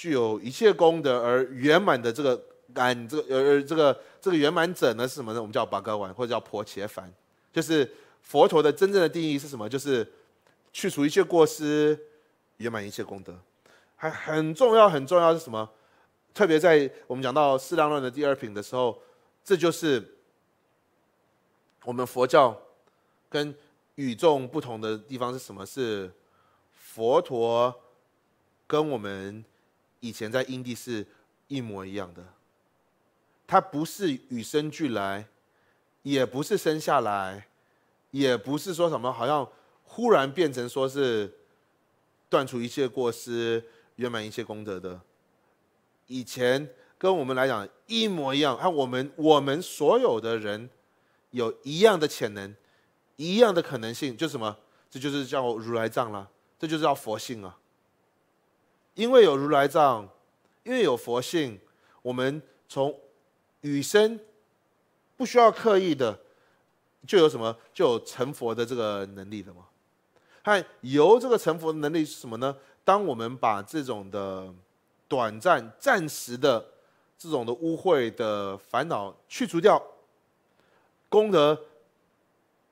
具有一切功德而圆满的这个，感这个，呃这个这个圆满者呢是什么呢？我们叫八哥丸，或者叫婆伽梵，就是佛陀的真正的定义是什么？就是去除一切过失，圆满一切功德，还很重要很重要是什么？特别在我们讲到四量论的第二品的时候，这就是我们佛教跟与众不同的地方是什么？是佛陀跟我们。以前在阴地是一模一样的，他不是与生俱来，也不是生下来，也不是说什么好像忽然变成说是断除一切过失、圆满一切功德的。以前跟我们来讲一模一样，啊，我们我们所有的人有一样的潜能、一样的可能性，就什么，这就是叫如来藏了，这就是叫佛性啊。因为有如来藏，因为有佛性，我们从与生不需要刻意的，就有什么就有成佛的这个能力了嘛。看由这个成佛的能力是什么呢？当我们把这种的短暂、暂时的这种的污秽的烦恼去除掉，功德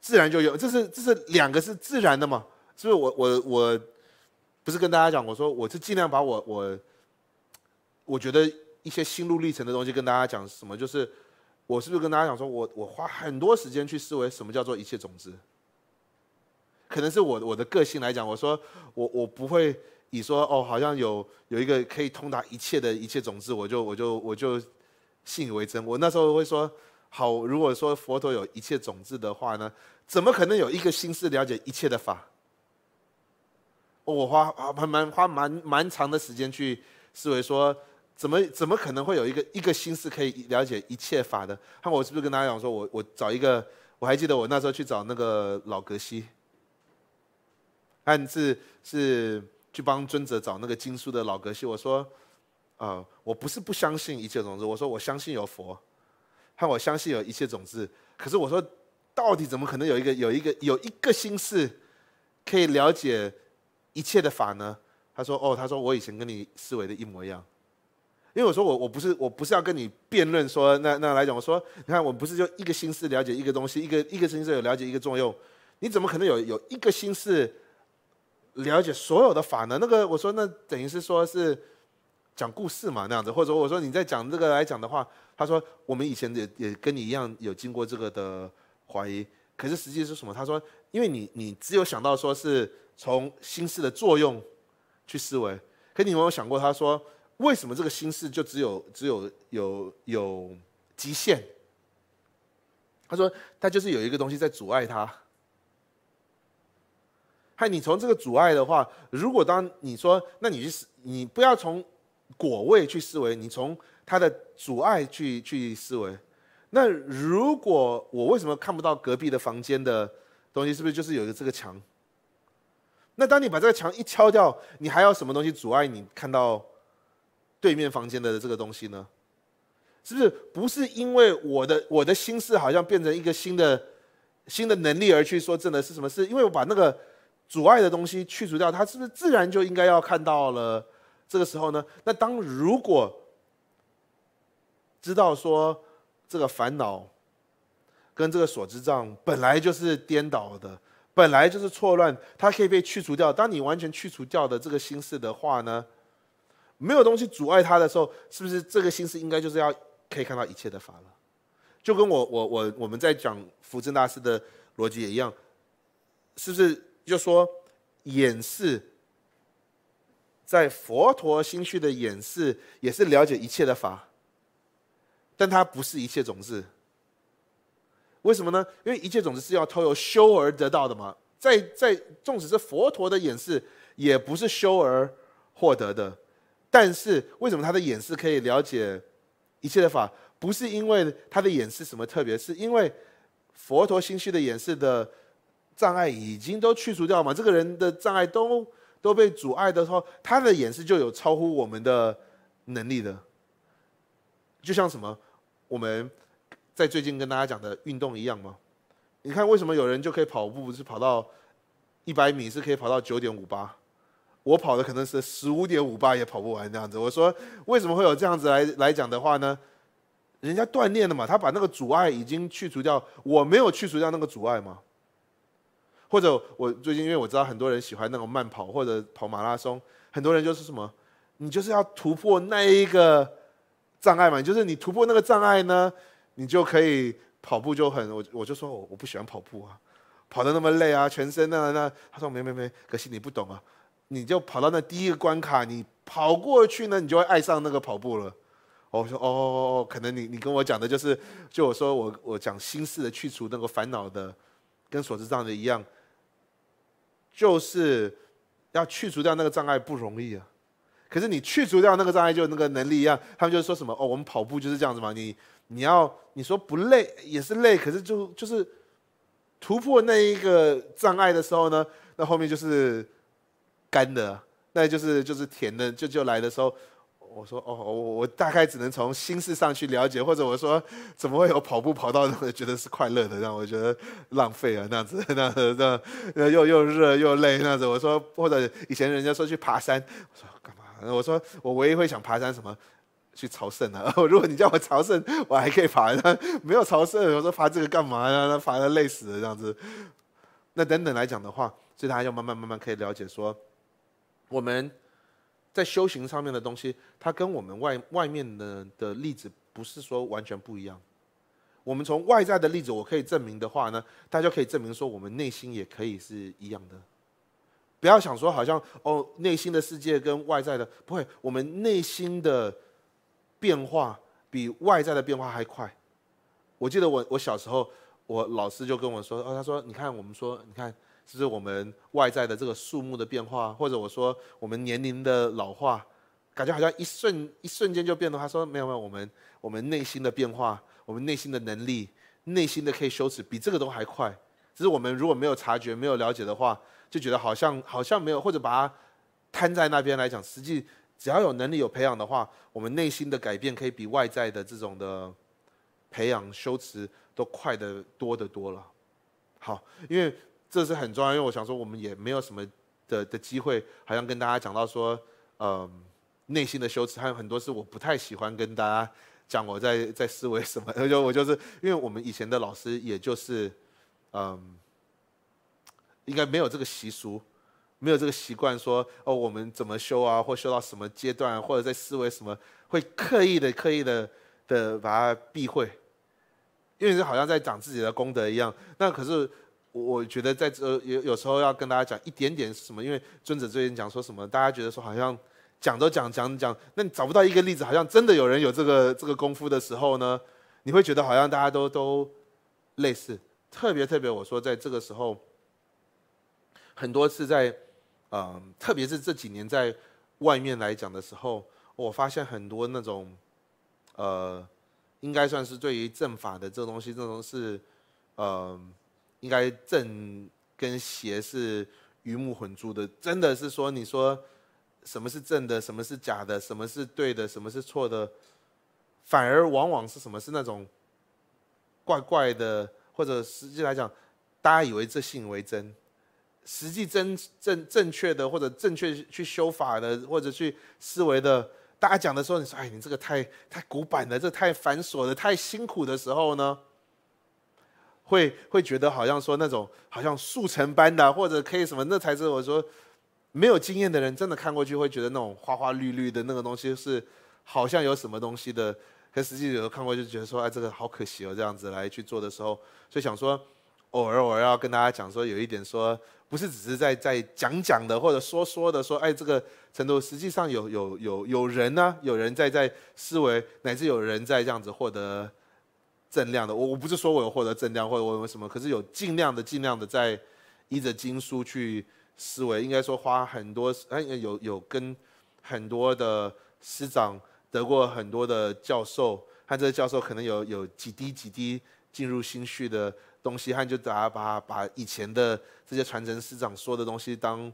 自然就有。这是这是两个是自然的嘛？是不是我我我？不是跟大家讲，我说我是尽量把我我我觉得一些心路历程的东西跟大家讲什么，就是我是不是跟大家讲说，我我花很多时间去思维什么叫做一切种子，可能是我我的个性来讲，我说我我不会以说哦，好像有有一个可以通达一切的一切种子，我就我就我就信以为真。我那时候会说，好，如果说佛陀有一切种子的话呢，怎么可能有一个心思了解一切的法？我花啊蛮蛮花蛮蛮长的时间去思维说，怎么怎么可能会有一个一个心思可以了解一切法的？那我是不是跟大家讲说，我我找一个，我还记得我那时候去找那个老格西，看是是去帮尊者找那个经书的老格西。我说，啊，我不是不相信一切种子，我说我相信有佛，看我相信有一切种子，可是我说，到底怎么可能有一个有一个有一个心思可以了解？一切的法呢？他说：“哦，他说我以前跟你思维的一模一样，因为我说我我不是我不是要跟你辩论说那那来讲，我说你看我不是就一个心思了解一个东西，一个一个心思有了解一个作用，你怎么可能有有一个心思了解所有的法呢？那个我说那等于是说是讲故事嘛那样子，或者我说你在讲这个来讲的话，他说我们以前也也跟你一样有经过这个的怀疑，可是实际是什么？他说。”因为你，你只有想到说是从心事的作用去思维，可你有没有想过？他说，为什么这个心事就只有只有有有极限？他说，他就是有一个东西在阻碍他。嗨，你从这个阻碍的话，如果当你说，那你去思，你不要从果位去思维，你从他的阻碍去去思维。那如果我为什么看不到隔壁的房间的？东西是不是就是有一个这个墙？那当你把这个墙一敲掉，你还要什么东西阻碍你看到对面房间的这个东西呢？是不是不是因为我的我的心事好像变成一个新的新的能力而去说，真的是什么？是因为我把那个阻碍的东西去除掉，它是不是自然就应该要看到了？这个时候呢？那当如果知道说这个烦恼。跟这个所知障本来就是颠倒的，本来就是错乱，它可以被去除掉。当你完全去除掉的这个心事的话呢，没有东西阻碍它的时候，是不是这个心事应该就是要可以看到一切的法了？就跟我我我我们在讲福正大师的逻辑也一样，是不是就说掩饰？在佛陀心绪的演示也是了解一切的法，但它不是一切种子。为什么呢？因为一切种子是要偷由修而得到的嘛。在在，纵使是佛陀的演示，也不是修而获得的。但是为什么他的演示可以了解一切的法？不是因为他的演示什么特别，是因为佛陀心系的演示的障碍已经都去除掉嘛。这个人的障碍都都被阻碍的时候，他的演示就有超乎我们的能力的。就像什么，我们。在最近跟大家讲的运动一样吗？你看为什么有人就可以跑步是跑到一百米是可以跑到九点五八，我跑的可能是十五点五八也跑不完这样子。我说为什么会有这样子来来讲的话呢？人家锻炼了嘛，他把那个阻碍已经去除掉，我没有去除掉那个阻碍吗？或者我最近因为我知道很多人喜欢那种慢跑或者跑马拉松，很多人就是什么，你就是要突破那一个障碍嘛，就是你突破那个障碍呢？你就可以跑步就很我我就说我我不喜欢跑步啊，跑得那么累啊，全身那那他说没没没，可惜你不懂啊，你就跑到那第一个关卡，你跑过去呢，你就会爱上那个跑步了。我说哦哦哦，可能你你跟我讲的就是就我说我我讲心事的去除那个烦恼的，跟所知障的一样，就是要去除掉那个障碍不容易啊，可是你去除掉那个障碍就那个能力一样，他们就说什么哦我们跑步就是这样子嘛你。你要你说不累也是累，可是就就是突破那一个障碍的时候呢，那后面就是干的，那就是就是甜的，就就来的时候，我说哦，我我大概只能从心事上去了解，或者我说怎么会有跑步跑到觉得是快乐的？让我觉得浪费啊，那样子那那又又热又累那样子。我说或者以前人家说去爬山，我说干嘛？我说我唯一会想爬山什么？去朝圣呢？如果你叫我朝圣，我还可以爬呢。没有朝圣，我说爬这个干嘛呢？爬的累死了，这样子。那等等来讲的话，所以大家要慢慢慢慢可以了解说，我们在修行上面的东西，它跟我们外外面的的例子不是说完全不一样。我们从外在的例子，我可以证明的话呢，大家可以证明说，我们内心也可以是一样的。不要想说好像哦，内心的世界跟外在的不会，我们内心的。变化比外在的变化还快。我记得我我小时候，我老师就跟我说：“哦，他说你看，我们说你看，不是我们外在的这个树木的变化，或者我说我们年龄的老化，感觉好像一瞬一瞬间就变了。”他说：“没有没有，我们我们内心的变化，我们内心的能力，内心的可以羞耻，比这个都还快。只是我们如果没有察觉、没有了解的话，就觉得好像好像没有，或者把它摊在那边来讲，实际。”只要有能力有培养的话，我们内心的改变可以比外在的这种的培养修辞都快得多的多了。好，因为这是很重要。因为我想说，我们也没有什么的的机会，好像跟大家讲到说，嗯，内心的修辞还有很多是我不太喜欢跟大家讲，我在在思维什么，且 我就是因为我们以前的老师，也就是嗯，应该没有这个习俗。没有这个习惯说哦，我们怎么修啊，或修到什么阶段，或者在思维什么，会刻意的刻意的的把它避讳，因为是好像在讲自己的功德一样。那可是我觉得在这有有时候要跟大家讲一点点什么，因为尊者最近讲说什么，大家觉得说好像讲都讲讲讲，那你找不到一个例子，好像真的有人有这个这个功夫的时候呢，你会觉得好像大家都都类似。特别特别，我说在这个时候，很多次在。嗯，特别是这几年在外面来讲的时候，我发现很多那种，呃，应该算是对于正法的这东西，这种是，呃，应该正跟邪是鱼目混珠的，真的是说，你说什么是正的，什么是假的，什么是对的，什么是错的，反而往往是什么是那种怪怪的，或者实际来讲，大家以为这信为真。实际真正正确的，或者正确去修法的，或者去思维的，大家讲的时候，你说，哎，你这个太太古板了，这太繁琐了，太辛苦的时候呢，会会觉得好像说那种好像速成班的，或者可以什么，那才是我说没有经验的人真的看过去会觉得那种花花绿绿的那个东西是好像有什么东西的，可实际有时候看过就觉得说，哎，这个好可惜哦，这样子来去做的时候，所以想说。偶尔，偶尔要跟大家讲说，有一点说，不是只是在在讲讲的，或者说说的，说，哎，这个程度实际上有有有有人呢，有人在在思维，乃至有人在这样子获得正量的。我我不是说我有获得正量，或者我有什么，可是有尽量的尽量的在依着经书去思维，应该说花很多，哎，有有跟很多的师长得过很多的教授，他这个教授可能有有几滴几滴进入心绪的。东西汉就打，把把以前的这些传承师长说的东西当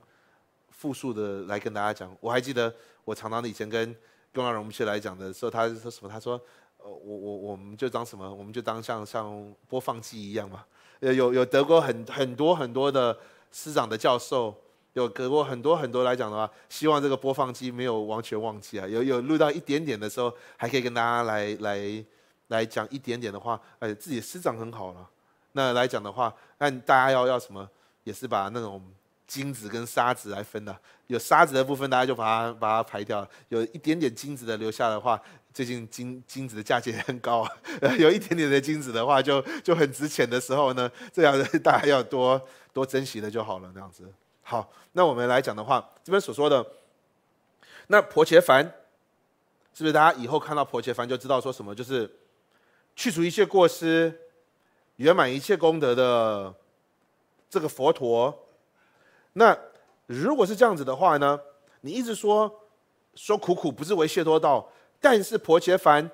复述的来跟大家讲。我还记得我常常以前跟东阿荣学去来讲的时候，他说什么？他说呃我我我们就当什么？我们就当像像播放机一样嘛。有有有得过很很多很多的师长的教授，有得过很多很多来讲的话，希望这个播放机没有完全忘记啊。有有录到一点点的时候，还可以跟大家来来来讲一点点的话，哎，自己师长很好了。那来讲的话，那大家要要什么？也是把那种金子跟沙子来分的。有沙子的部分，大家就把它把它排掉。有一点点金子的留下的话，最近金金子的价钱很高，有一点点的金子的话，就就很值钱的时候呢，这样大家要多多珍惜的就好了。那样子。好，那我们来讲的话，这边所说的那婆伽梵，是不是大家以后看到婆伽梵就知道说什么？就是去除一切过失。圆满一切功德的这个佛陀，那如果是这样子的话呢？你一直说说苦苦不是为谢脱道，但是婆伽梵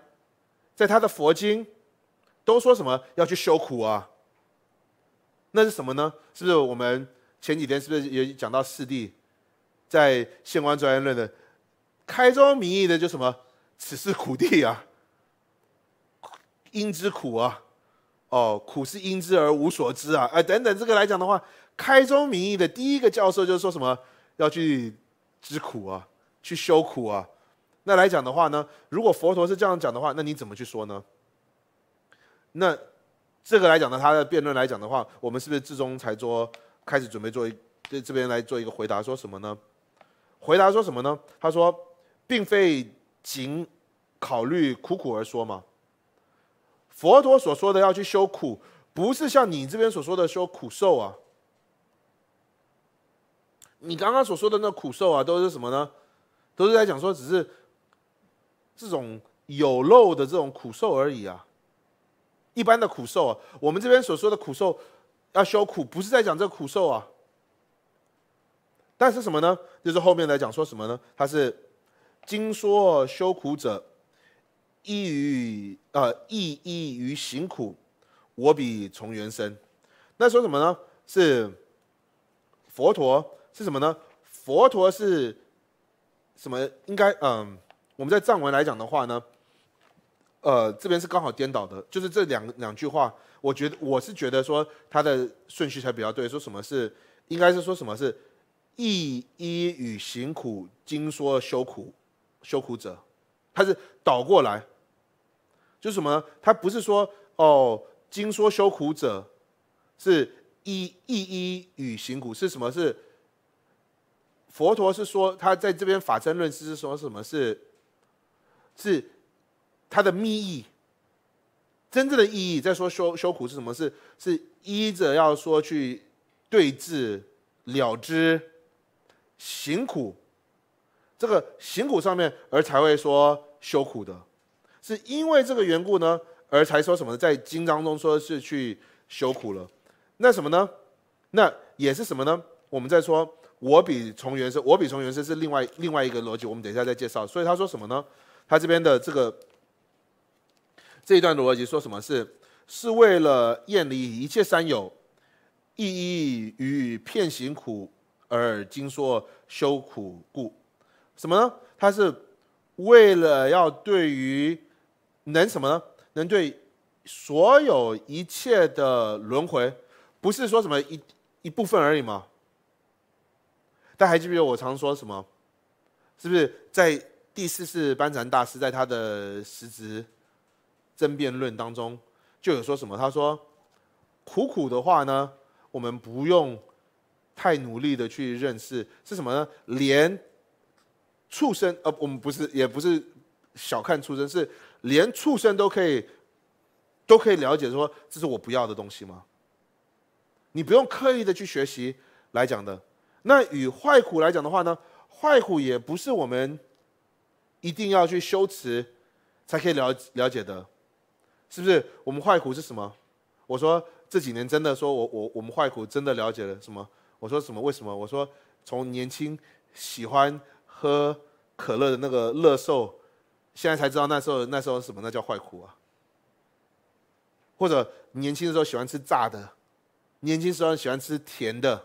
在他的佛经都说什么要去修苦啊？那是什么呢？是不是我们前几天是不是也讲到四谛？在《县官专业论》的开宗明义的就什么？此是苦地啊，因之苦啊。哦，苦是因之而无所知啊，哎等等，这个来讲的话，开宗明义的第一个教授就是说什么要去知苦啊，去修苦啊。那来讲的话呢，如果佛陀是这样讲的话，那你怎么去说呢？那这个来讲呢，他的辩论来讲的话，我们是不是至终才做开始准备做对这边来做一个回答，说什么呢？回答说什么呢？他说，并非仅考虑苦苦而说嘛。佛陀所说的要去修苦，不是像你这边所说的修苦受啊。你刚刚所说的那苦受啊，都是什么呢？都是在讲说，只是这种有漏的这种苦受而已啊。一般的苦受，啊，我们这边所说的苦受，要修苦，不是在讲这苦受啊。但是什么呢？就是后面来讲说什么呢？他是经说修苦者。依于呃，依依于行苦，我比从缘生。那说什么呢？是佛陀是什么呢？佛陀是什么？应该嗯，我们在藏文来讲的话呢，呃，这边是刚好颠倒的，就是这两两句话，我觉得我是觉得说它的顺序才比较对。说什么是？应该是说什么是？依依于行苦，经说修苦，修苦者，它是倒过来。就是什么？他不是说哦，经说修苦者是依依依与行苦是什么？是佛陀是说他在这边法争论是说什么？是是他的密意，真正的意义在说修修苦是什么？是是依着要说去对治了之行苦，这个行苦上面而才会说修苦的。是因为这个缘故呢，而才说什么呢？在经当中说是去修苦了，那什么呢？那也是什么呢？我们在说，我比从原生，我比从原生是另外另外一个逻辑，我们等一下再介绍。所以他说什么呢？他这边的这个这一段逻辑说什么？是是为了厌离一切三有，意义与片形苦而经说修苦故？什么呢？他是为了要对于。能什么呢？能对所有一切的轮回，不是说什么一一部分而已吗？大家还记不记得我常说什么？是不是在第四次班禅大师在他的实值争辩论当中就有说什么？他说：“苦苦的话呢，我们不用太努力的去认识，是什么呢？连畜生，呃，我们不是也不是小看畜生，是。”连畜生都可以，都可以了解说这是我不要的东西吗？你不用刻意的去学习来讲的。那与坏苦来讲的话呢，坏苦也不是我们一定要去修持才可以了了解的，是不是？我们坏苦是什么？我说这几年真的说，我我我们坏苦真的了解了什么？我说什么？为什么？我说从年轻喜欢喝可乐的那个乐受。现在才知道那时候那时候什么那叫坏苦啊？或者年轻的时候喜欢吃炸的，年轻时候喜欢吃甜的，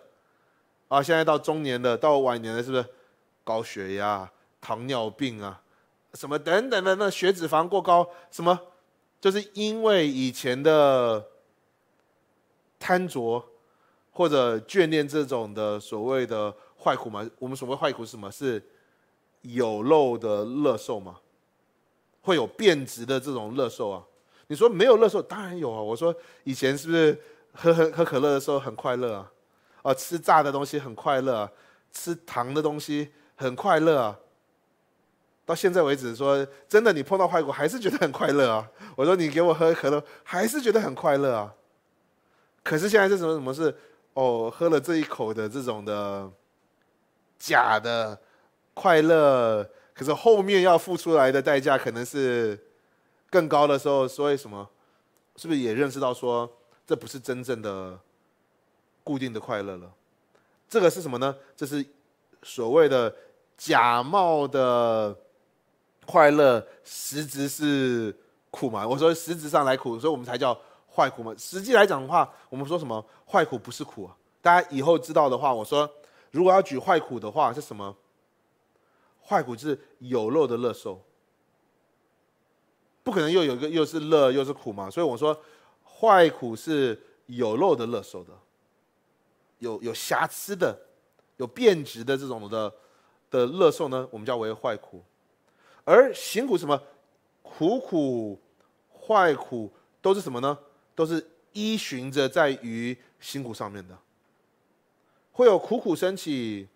啊，现在到中年的，到晚年的，是不是高血压、糖尿病啊？什么等等的，那血脂肪过高，什么，就是因为以前的贪着或者眷恋这种的所谓的坏苦嘛？我们所谓坏苦是什么？是有漏的乐受嘛？会有变质的这种乐受啊？你说没有乐受，当然有啊！我说以前是不是喝喝喝可乐的时候很快乐啊？啊，吃炸的东西很快乐，吃糖的东西很快乐啊！到现在为止，说真的，你碰到坏果还是觉得很快乐啊？我说你给我喝可乐，还是觉得很快乐啊？可是现在是什么什么事？哦，喝了这一口的这种的假的快乐。可是后面要付出来的代价可能是更高的时候，所以什么是不是也认识到说这不是真正的固定的快乐了？这个是什么呢？这是所谓的假冒的快乐，实质是苦嘛。我说实质上来苦，所以我们才叫坏苦嘛。实际来讲的话，我们说什么坏苦不是苦？大家以后知道的话，我说如果要举坏苦的话是什么？坏苦是有肉的乐受，不可能又有一个又是乐又是苦嘛，所以我说，坏苦是有肉的乐受的，有有瑕疵的、有变质的这种的的乐受呢，我们叫为坏苦。而行苦什么？苦苦、坏苦都是什么呢？都是依循着在于辛苦上面的，会有苦苦升起。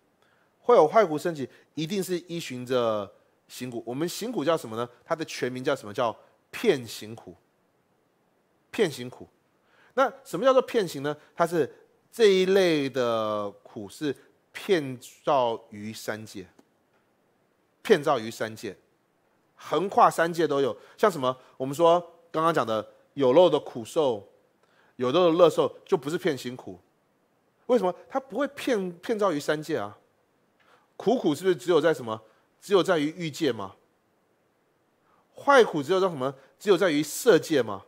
会有坏苦升起，一定是依循着行苦。我们行苦叫什么呢？它的全名叫什么？叫片行苦。片行苦，那什么叫做片行呢？它是这一类的苦是片造于三界，片造于三界，横跨三界都有。像什么？我们说刚刚讲的有漏的苦受，有漏的乐受，就不是片行苦。为什么？它不会片片造于三界啊。苦苦是不是只有在什么？只有在于欲界吗？坏苦只有在什么？只有在于色界吗？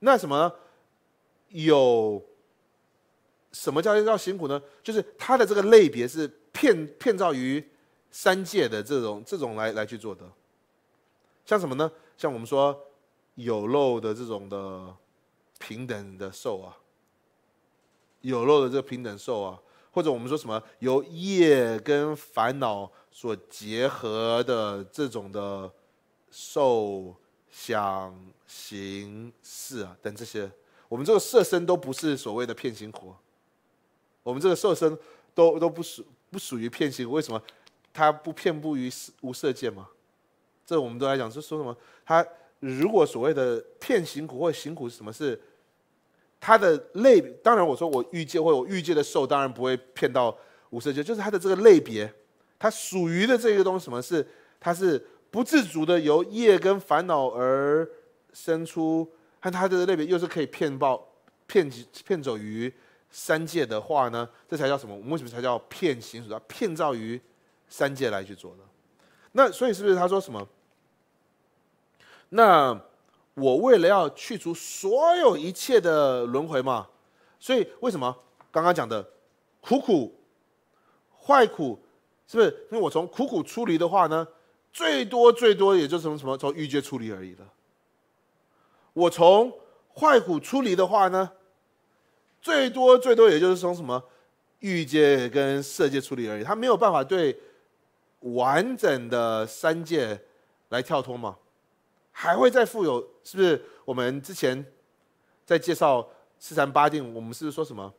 那什么有什么叫叫辛苦呢？就是它的这个类别是骗骗造于三界的这种这种来来去做的，像什么呢？像我们说有漏的这种的平等的受啊，有漏的这个平等受啊。或者我们说什么由业跟烦恼所结合的这种的受想行识啊等这些，我们这个色身都不是所谓的片行苦，我们这个色身都都不属不属于片行，苦，为什么？它不遍布于无色界吗？这我们都来讲是说什么？它如果所谓的片行苦或行苦是什么是？它的类，当然我说我预见或我预见的受，当然不会骗到五十劫，就是它的这个类别，它属于的这个东西，什么是？它是不自主的，由业跟烦恼而生出，和它的类别又是可以骗报、骗几、骗走于三界的话呢？这才叫什么？我们为什么才叫骗行？所？么骗造于三界来去做呢？那所以是不是他说什么？那？我为了要去除所有一切的轮回嘛，所以为什么刚刚讲的苦苦坏苦，是不是因为我从苦苦出离的话呢，最多最多也就从什么从欲界出离而已了。我从坏苦出离的话呢，最多最多也就是从什么欲界跟色界出离而已，他没有办法对完整的三界来跳脱嘛。还会再富有？是不是我们之前在介绍四禅八定？我们是说什么？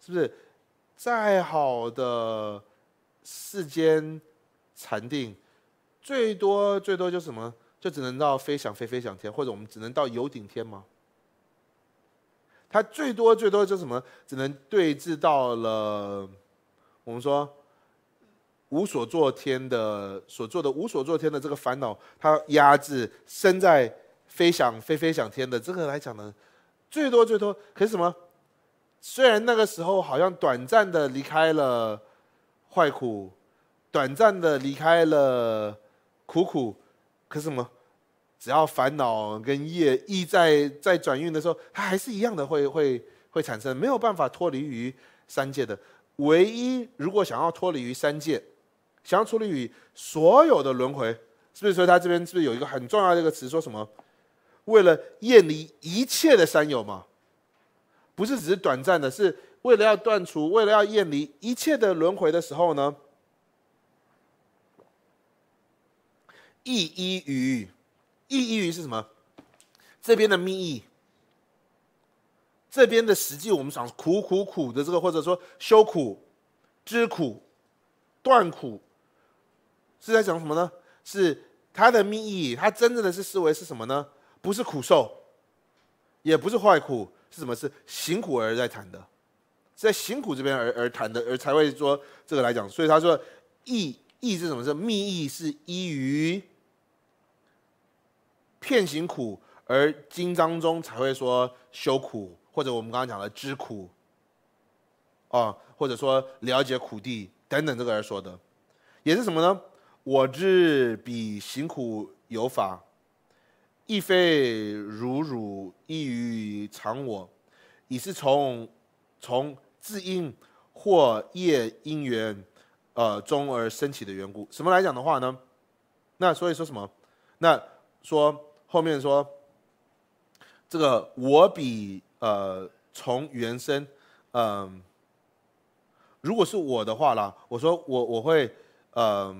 是不是再好的世间禅定，最多最多就什么？就只能到飞翔飞飞翔天，或者我们只能到有顶天吗？它最多最多就什么？只能对峙到了，我们说。无所作天的所做的无所作天的这个烦恼，它压制身在飞想飞飞想天的这个来讲呢，最多最多可是什么？虽然那个时候好像短暂的离开了坏苦，短暂的离开了苦苦，可什么？只要烦恼跟业意在在转运的时候，它还是一样的会会会产生，没有办法脱离于三界的。唯一如果想要脱离于三界。想要处理所有的轮回，是不是所以他这边是不是有一个很重要的一个词？说什么？为了厌离一切的三有嘛？不是只是短暂的，是为了要断除，为了要厌离一切的轮回的时候呢？意义于，意义于是什么？这边的密意，这边的实际，我们想苦苦苦的这个，或者说修苦、知苦、断苦。是在讲什么呢？是他的密意，他真正的是思维是什么呢？不是苦受，也不是坏苦，是什么？是行苦而在谈的，在行苦这边而而谈的，而才会说这个来讲。所以他说意意是什么？是密意是依于片行苦，而经章中才会说修苦，或者我们刚刚讲的知苦啊，或者说了解苦地等等这个而说的，也是什么呢？我之彼行苦有法，亦非如汝异于常我，也是从从自因或业因缘，呃中而升起的缘故。什么来讲的话呢？那所以说什么？那说后面说这个我比呃从原生，嗯，如果是我的话啦，我说我我会呃。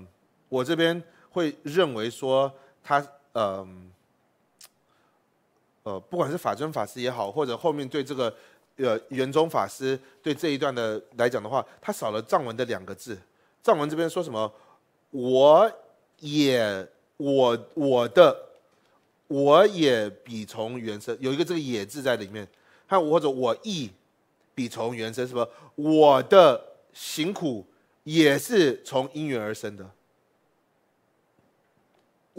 我这边会认为说，他呃呃，不管是法尊法师也好，或者后面对这个呃圆中法师对这一段的来讲的话，他少了藏文的两个字。藏文这边说什么？我也我我的，我也比从原生有一个这个“也”字在里面，还有或者我亦比从原生是么？我的辛苦也是从因缘而生的。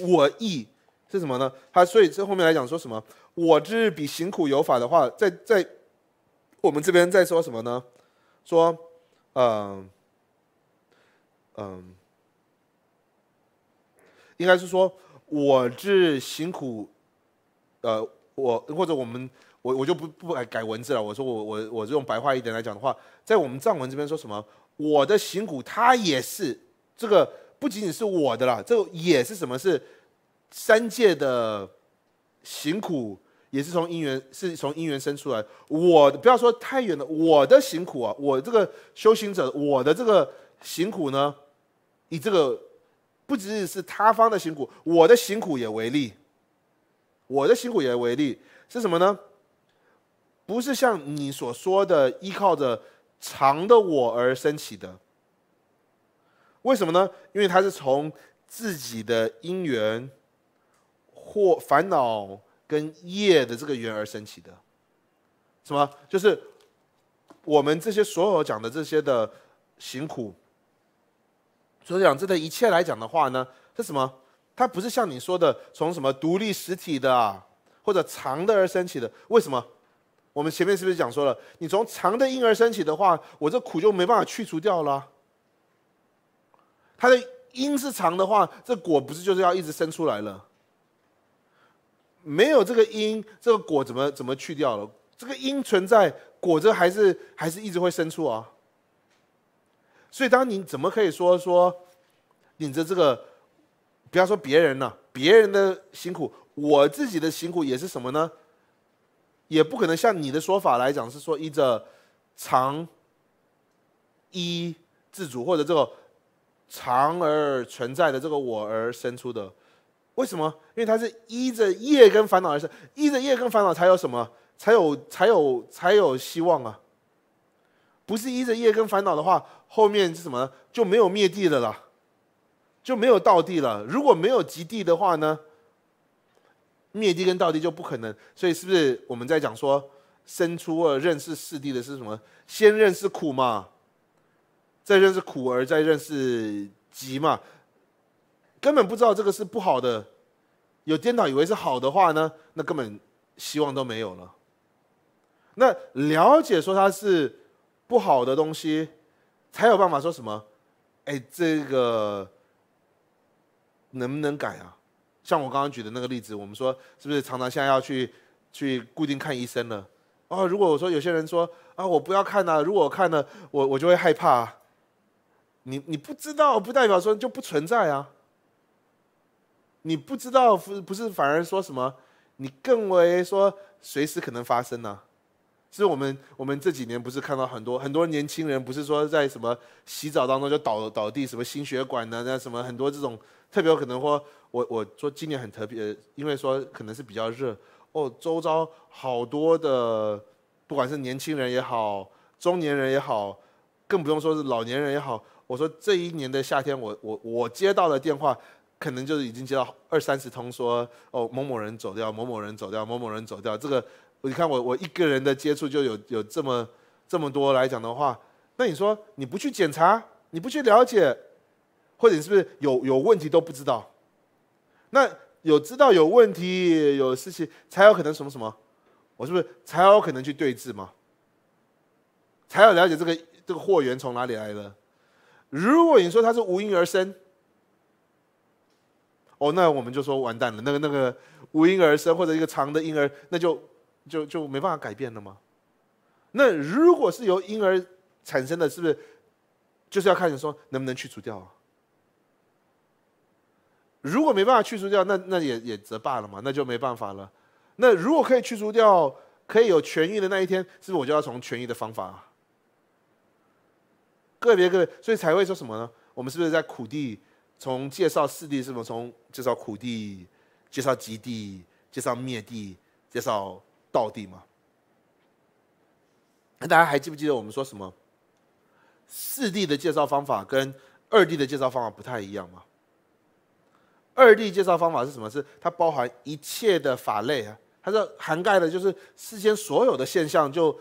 我意是什么呢？他所以这后面来讲说什么？我之比行苦有法的话，在在我们这边在说什么呢？说，呃，嗯，应该是说，我之行苦，呃，我或者我们，我我就不不改文字了。我说我我我这种白话一点来讲的话，在我们藏文这边说什么？我的行苦，他也是这个。不仅仅是我的啦，这也是什么？是三界的辛苦，也是从因缘，是从因缘生出来。我不要说太远的，我的辛苦啊，我这个修行者，我的这个辛苦呢，以这个不只是他方的辛苦，我的辛苦也为例，我的辛苦也为例，是什么呢？不是像你所说的依靠着长的我而升起的。为什么呢？因为它是从自己的因缘或烦恼跟业的这个缘而升起的。什么？就是我们这些所有讲的这些的辛苦，所讲这的一切来讲的话呢，是什么？它不是像你说的从什么独立实体的啊、或者长的而升起的。为什么？我们前面是不是讲说了，你从长的因而升起的话，我这苦就没办法去除掉了。它的因是长的话，这果不是就是要一直生出来了？没有这个因，这个果怎么怎么去掉了？这个因存在，果子还是还是一直会生出啊？所以，当你怎么可以说说，领着这个，不要说别人了，别人的辛苦，我自己的辛苦也是什么呢？也不可能像你的说法来讲，是说依着长依自主或者这个。长而存在的这个我而生出的，为什么？因为它是依着业跟烦恼而生，依着业跟烦恼才有什么？才有才有才有希望啊！不是依着业跟烦恼的话，后面是什么呢？就没有灭地的了，就没有道地了。如果没有极地的话呢，灭地跟道地就不可能。所以是不是我们在讲说，生出了认识四地的是什么？先认识苦嘛。在认识苦，而在认识急嘛，根本不知道这个是不好的，有颠倒以为是好的话呢，那根本希望都没有了。那了解说它是不好的东西，才有办法说什么，哎，这个能不能改啊？像我刚刚举的那个例子，我们说是不是常常现在要去去固定看医生了？哦，如果我说有些人说啊，我不要看啊，如果看了，我我就会害怕。你你不知道不代表说就不存在啊。你不知道不不是反而说什么，你更为说随时可能发生呢。是我们我们这几年不是看到很多很多年轻人不是说在什么洗澡当中就倒倒地什么心血管的那什么很多这种特别有可能说我我说今年很特别，因为说可能是比较热哦，周遭好多的不管是年轻人也好，中年人也好，更不用说是老年人也好。我说这一年的夏天，我我我接到的电话，可能就是已经接到二三十通，说哦某某人走掉，某某人走掉，某某人走掉。这个，你看我我一个人的接触就有有这么这么多来讲的话，那你说你不去检查，你不去了解，或者你是不是有有问题都不知道？那有知道有问题有事情，才有可能什么什么，我是不是才有可能去对质嘛？才有了解这个这个货源从哪里来了？如果你说它是无因而生，哦，那我们就说完蛋了。那个那个无因而生，或者一个长的婴儿，那就就就没办法改变了吗？那如果是由婴儿产生的，是不是就是要看你说能不能去除掉啊？如果没办法去除掉，那那也也则罢了嘛，那就没办法了。那如果可以去除掉，可以有痊愈的那一天，是不是我就要从痊愈的方法？个别个别，所以才会说什么呢？我们是不是在苦地从介绍四地，什么从介绍苦地、介绍极地、介绍灭地、介绍道地嘛？那大家还记不记得我们说什么？四地的介绍方法跟二地的介绍方法不太一样吗？二地介绍方法是什么？是它包含一切的法类啊，它是涵盖的，就是世间所有的现象就。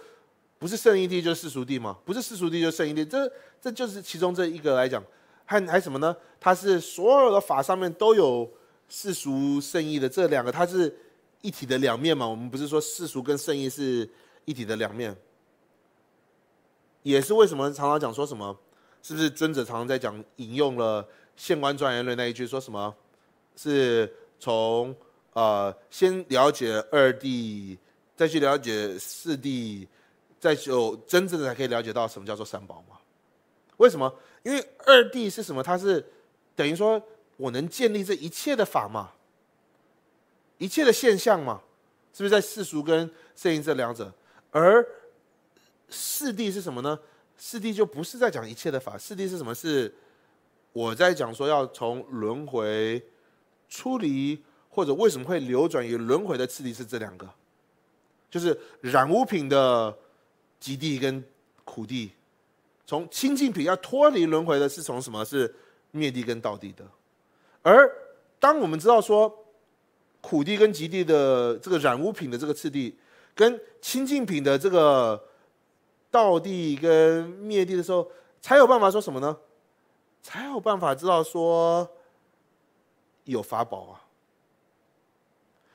不是圣义地就是世俗地吗？不是世俗地就是圣义地，这这就是其中这一个来讲，还还什么呢？它是所有的法上面都有世俗圣义的这两个，它是一体的两面嘛？我们不是说世俗跟圣义是一体的两面，也是为什么常常讲说什么？是不是尊者常常在讲引用了《县官庄严论》那一句说什么？是从呃先了解二地，再去了解四地。在就真正的才可以了解到什么叫做三宝嘛？为什么？因为二谛是什么？它是等于说我能建立这一切的法嘛？一切的现象嘛？是不是在世俗跟圣意这两者？而四谛是什么呢？四谛就不是在讲一切的法，四谛是什么？是我在讲说要从轮回出离，或者为什么会流转于轮回的次第是这两个，就是染污品的。极地跟苦地，从清净品要脱离轮回的是从什么是灭地跟道地的，而当我们知道说苦地跟极地的这个染污品的这个次第，跟清净品的这个道地跟灭地的时候，才有办法说什么呢？才有办法知道说有法宝啊。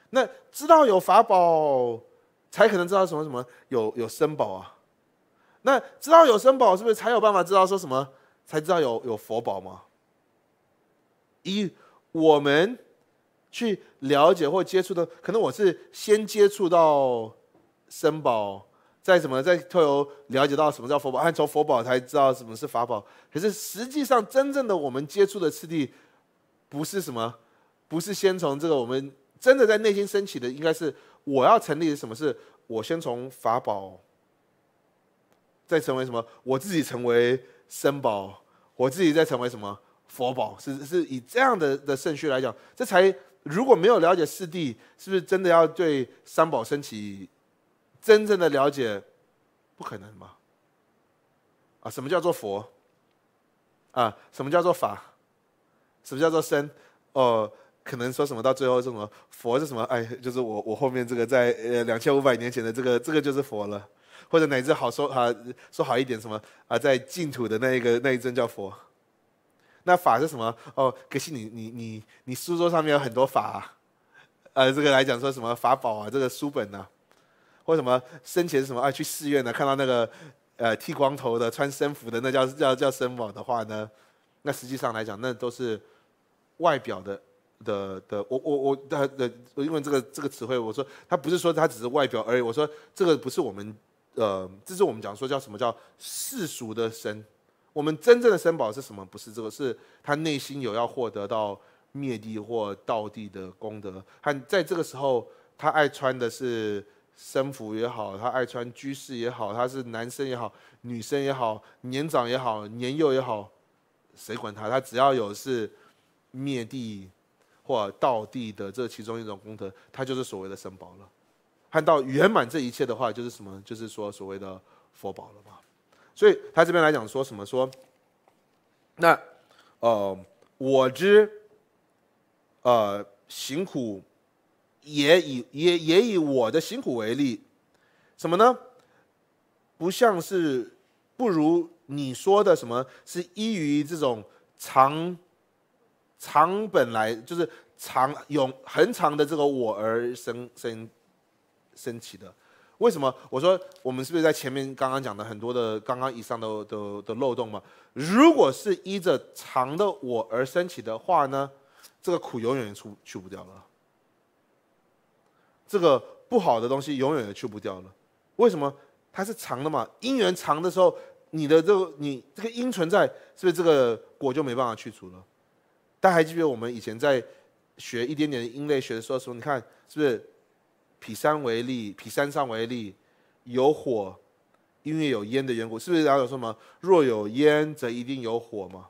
那知道有法宝，才可能知道什么什么有有生宝啊。那知道有生宝是不是才有办法知道说什么？才知道有有佛宝吗？以我们去了解或接触的，可能我是先接触到生宝，再什么，再透有了解到什么叫佛宝，按从佛宝才知道什么是法宝。可是实际上，真正的我们接触的次第，不是什么，不是先从这个我们真的在内心升起的，应该是我要成立的什么？是我先从法宝。在成为什么？我自己成为生宝，我自己在成为什么佛宝？是是以这样的的顺序来讲，这才如果没有了解四谛，是不是真的要对三宝升起真正的了解？不可能嘛？啊，什么叫做佛？啊，什么叫做法？什么叫做身？哦，可能说什么到最后是什么佛是什么？哎，就是我我后面这个在呃两千五百年前的这个这个就是佛了。或者哪只好说啊，说好一点什么啊，在净土的那一个那一尊叫佛，那法是什么？哦，可惜你你你你书桌上面有很多法，呃，这个来讲说什么法宝啊，这个书本呢，或什么生前什么啊去寺院呢看到那个呃剃光头的穿僧服的那叫叫叫僧宝的话呢，那实际上来讲那都是外表的的的我我我他的，我用这个这个词汇我说他不是说他只是外表而已，我说这个不是我们。呃，这是我们讲说叫什么叫世俗的生，我们真正的生宝是什么？不是这个，是他内心有要获得到灭地或道地的功德，他在这个时候他爱穿的是僧服也好，他爱穿居士也好，他是男生也好，女生也好，年长也好，年幼也好，谁管他？他只要有是灭地或道地的这其中一种功德，他就是所谓的生宝了。看到圆满这一切的话，就是什么？就是说所谓的佛宝了吧？所以他这边来讲说什么？说那呃，我之呃辛苦，也以也也以我的辛苦为例，什么呢？不像是不如你说的什么，是依于这种长长本来就是长永恒长的这个我而生生。升起的，为什么？我说我们是不是在前面刚刚讲的很多的，刚刚以上的的的漏洞嘛？如果是依着长的我而升起的话呢，这个苦永远也出去不掉了，这个不好的东西永远也去不掉了。为什么？它是长的嘛？因缘长的时候，你的这个你这个因存在，是不是这个果就没办法去除了？大家还记得我们以前在学一点点的因类学的，时候，说你看是不是？匹山为例，匹山上为例，有火，因为有烟的缘故，是不是要有什么？若有烟，则一定有火嘛？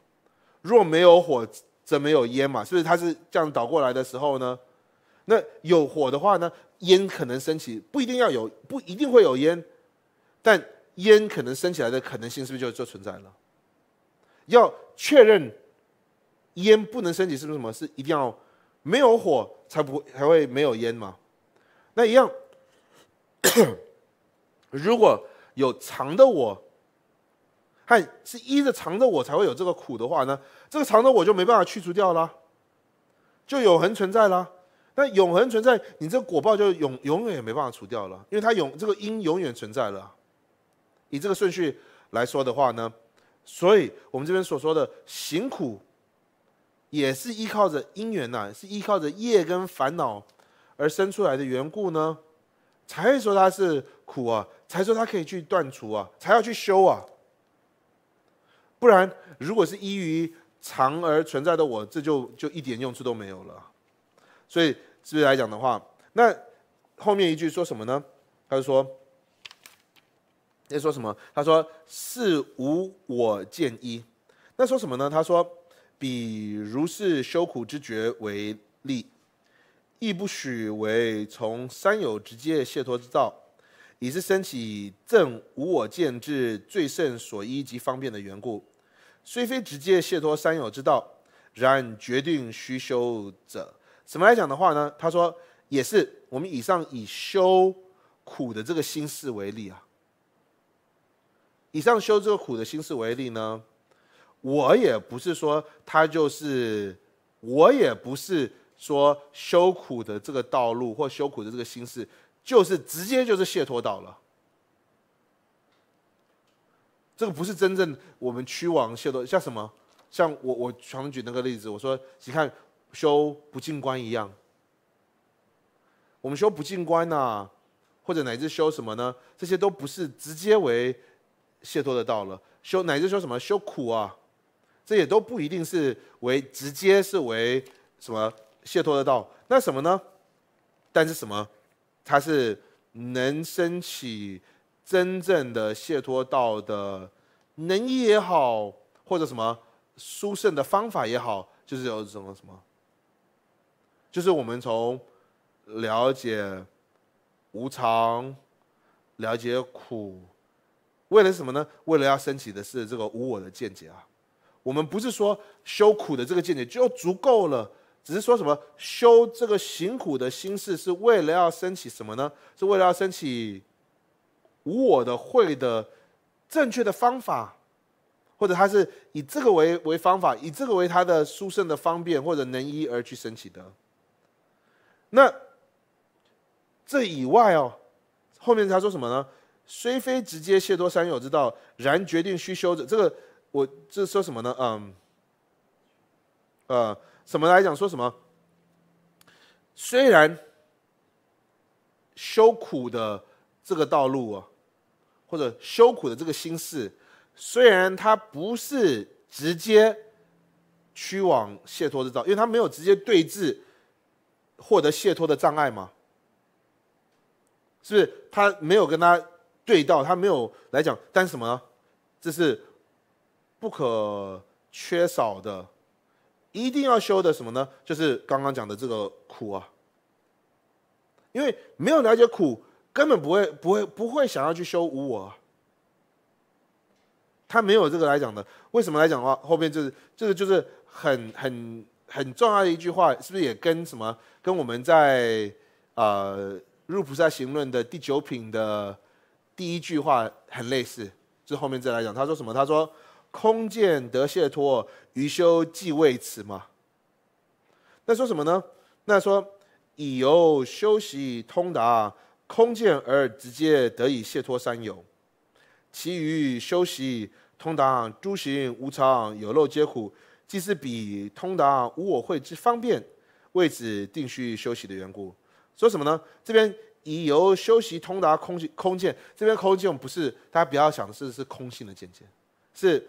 若没有火，则没有烟嘛？是不是？它是这样倒过来的时候呢？那有火的话呢？烟可能升起，不一定要有，不一定会有烟，但烟可能升起来的可能性是不是就就存在了？要确认烟不能升起，是不是什么是一定要没有火才不才会没有烟嘛？那一样，如果有藏的我，还是依着藏的我才会有这个苦的话呢？这个藏的我就没办法去除掉了，就永恒存在啦。那永恒存在，你这果报就永永远也没办法除掉了，因为它永这个因永远存在了。以这个顺序来说的话呢，所以我们这边所说的行苦，也是依靠着因缘呐，是依靠着业跟烦恼。而生出来的缘故呢，才会说它是苦啊，才说它可以去断除啊，才要去修啊。不然，如果是依于常而存在的我，这就就一点用处都没有了。所以，至于来讲的话，那后面一句说什么呢？他就说，在说什么？他说是无我见一。那说什么呢？他说，比如是修苦之觉为例。亦不许为从三有直接解脱之道，以是升起正无我见之最甚所依及方便的缘故。虽非直接解脱三有之道，然决定须修者。怎么来讲的话呢？他说，也是我们以上以修苦的这个心事为例啊。以上修这个苦的心事为例呢，我也不是说他就是，我也不是。说修苦的这个道路或修苦的这个心事，就是直接就是卸脱到了。这个不是真正我们屈王卸脱像什么？像我我常举那个例子，我说你看修不进关一样，我们修不进关呐，或者乃至修什么呢？这些都不是直接为卸脱的道了。修乃至修什么？修苦啊，这也都不一定是为直接是为什么？卸脱的道，那什么呢？但是什么，它是能升起真正的卸脱道的能力也好，或者什么殊胜的方法也好，就是有什么什么，就是我们从了解无常，了解苦，为了什么呢？为了要升起的是这个无我的见解啊。我们不是说修苦的这个见解就足够了。只是说什么修这个行苦的心事，是为了要升起什么呢？是为了要升起无我的慧的正确的方法，或者他是以这个为为方法，以这个为他的殊胜的方便或者能依而去升起的。那这以外哦，后面他说什么呢？虽非直接谢多三有之道，然决定须修者，这个我这说什么呢？嗯，呃。什么来讲？说什么？虽然修苦的这个道路啊，或者修苦的这个心事，虽然它不是直接趋往解脱之道，因为它没有直接对峙获得解脱的障碍嘛，是不是？他没有跟他对到，他没有来讲，但是什么？呢？这是不可缺少的。一定要修的什么呢？就是刚刚讲的这个苦啊，因为没有了解苦，根本不会不会不会想要去修无我。他没有这个来讲的。为什么来讲的话，后面就是这个就是很很很重要的一句话，是不是也跟什么跟我们在呃《入菩萨行论》的第九品的第一句话很类似？就后面再来讲，他说什么？他说。空见得卸脱，余修即为此嘛。那说什么呢？那说以由修习通达空见而直接得以卸脱三有，其余修习通达诸行无常、有漏皆苦，即是比通达无我会之方便，为此定序修习的缘故。说什么呢？这边以由修习通达空空见，这边空见不是大家不要想的是是空性的见解，是。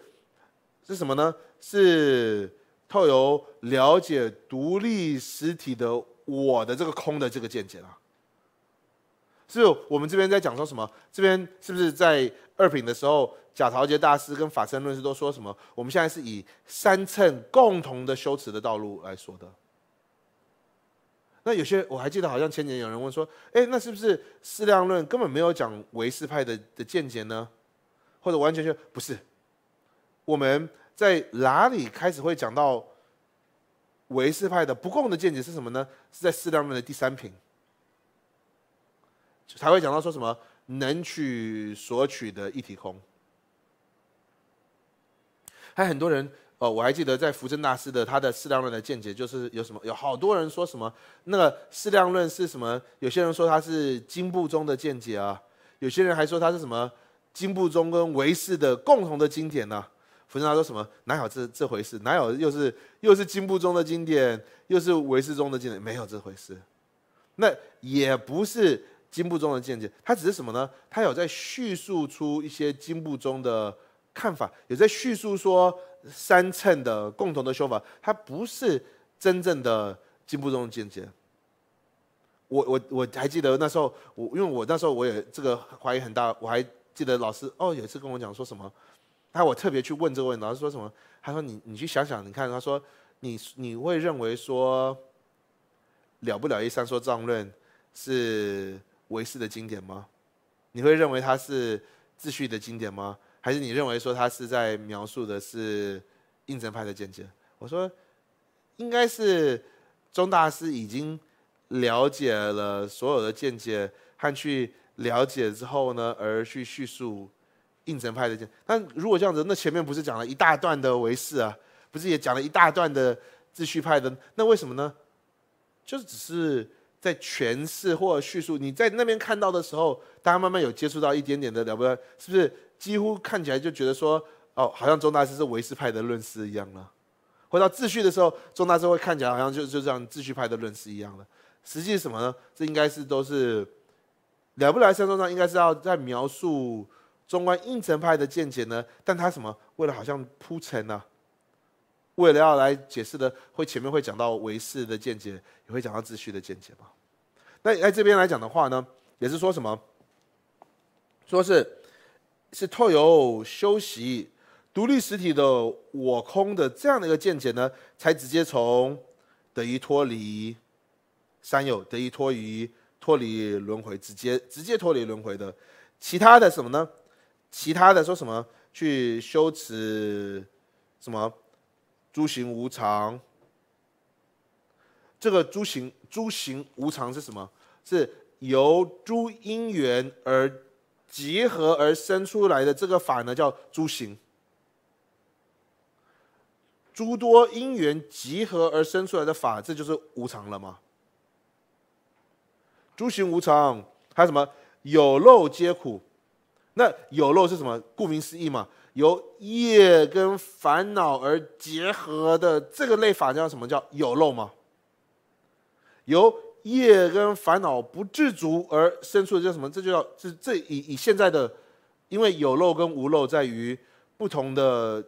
是什么呢？是透由了解独立实体的我的这个空的这个见解啦。是我们这边在讲说什么？这边是不是在二品的时候，贾陶杰大师跟法身论师都说什么？我们现在是以三乘共同的修持的道路来说的。那有些我还记得，好像前年有人问说：“哎，那是不是适量论根本没有讲唯识派的的见解呢？”或者完全就不是。我们在哪里开始会讲到维世派的不共的见解是什么呢？是在《四量论》的第三品才会讲到说什么能取所取的一体空。还很多人哦，我还记得在福正大师的他的《四量论》的见解，就是有什么有好多人说什么那个《四量论》是什么？有些人说它是金部中的见解啊，有些人还说它是什么金部中跟维世的共同的经典呢？不多他说什么哪有这这回事？哪有又是又是金部中的经典，又是维世中的经典？没有这回事。那也不是金部中的见解，它只是什么呢？它有在叙述出一些金部中的看法，有在叙述说三乘的共同的修法。它不是真正的金部中的见解。我我我还记得那时候，我因为我那时候我也这个怀疑很大。我还记得老师哦，有一次跟我讲说什么。那我特别去问这个问题，师说什么？他说你你去想想，你看他说你你会认为说了不了一三说藏论是唯识的经典吗？你会认为它是自序的经典吗？还是你认为说它是在描述的是印证派的见解？我说应该是钟大师已经了解了所有的见解和去了解之后呢，而去叙述。应成派的，但如果这样子，那前面不是讲了一大段的维世啊？不是也讲了一大段的秩序派的？那为什么呢？就是只是在诠释或叙述。你在那边看到的时候，大家慢慢有接触到一点点的了不？是不是几乎看起来就觉得说，哦，好像钟大师是维世派的论师一样了。回到秩序的时候，钟大师会看起来好像就就像秩序派的论师一样了。实际是什么呢？这应该是都是了不了中上，应该是要在描述。中观应成派的见解呢？但他什么？为了好像铺陈呢？为了要来解释的，会前面会讲到唯识的见解，也会讲到秩序的见解嘛。那在这边来讲的话呢，也是说什么？说是是透由修习独立实体的我空的这样的一个见解呢，才直接从得以脱离三有，得以脱离脱离轮回，直接直接脱离轮回的。其他的什么呢？其他的说什么？去修持什么？诸行无常。这个诸行，诸行无常是什么？是由诸因缘而集合而生出来的这个法呢，叫诸行。诸多因缘集合而生出来的法，这就是无常了吗？诸行无常，还有什么？有漏皆苦。那有漏是什么？顾名思义嘛，由业跟烦恼而结合的这个类法叫什么叫有漏吗？由业跟烦恼不自足而生出的叫什么？这就叫是这以以现在的，因为有漏跟无漏在于不同的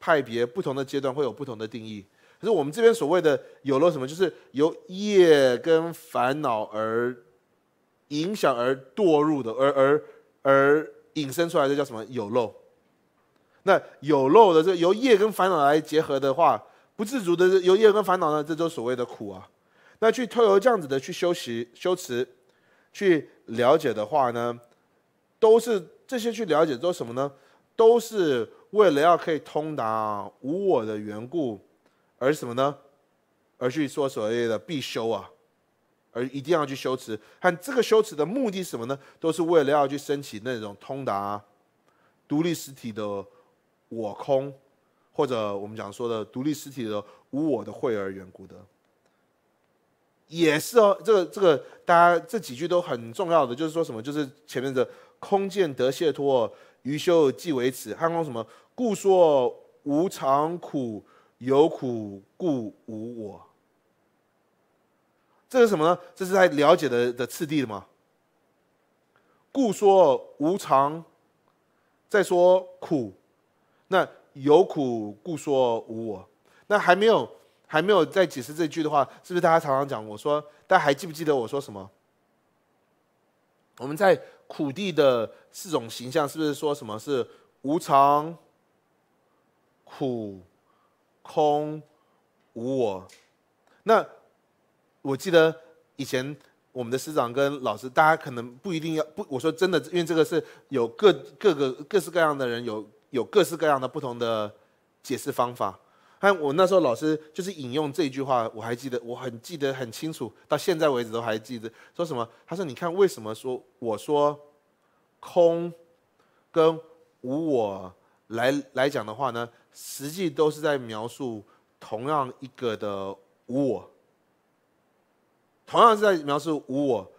派别、不同的阶段会有不同的定义。可是我们这边所谓的有漏什么，就是由业跟烦恼而影响而堕入的，而而而。引申出来的叫什么？有漏。那有漏的，这由业跟烦恼来结合的话，不自主的由业跟烦恼呢，这就所谓的苦啊。那去透过这样子的去修习、修持，去了解的话呢，都是这些去了解做什么呢？都是为了要可以通达无我的缘故，而什么呢？而去说所谓的必修啊。而一定要去修持，看这个修持的目的是什么呢？都是为了要去升起那种通达独立实体的我空，或者我们讲说的独立实体的无我的慧而缘故的。也是哦，这个这个，大家这几句都很重要的，就是说什么？就是前面的空见得解脱，余修即为持。汉公什么？故说无常苦，有苦故无我。这是什么呢？这是在了解的的次第的吗？故说无常，再说苦，那有苦故说无我。那还没有还没有在解释这句的话，是不是大家常常讲？我说，大家还记不记得我说什么？我们在苦地的四种形象，是不是说什么是无常、苦、空、无我？那？我记得以前我们的师长跟老师，大家可能不一定要不，我说真的，因为这个是有各各个各式各样的人，有有各式各样的不同的解释方法。但我那时候老师就是引用这句话，我还记得，我很记得很清楚，到现在为止都还记得。说什么？他说：“你看，为什么说我说空跟无我来来讲的话呢？实际都是在描述同样一个的无我。”同样是在描述无我，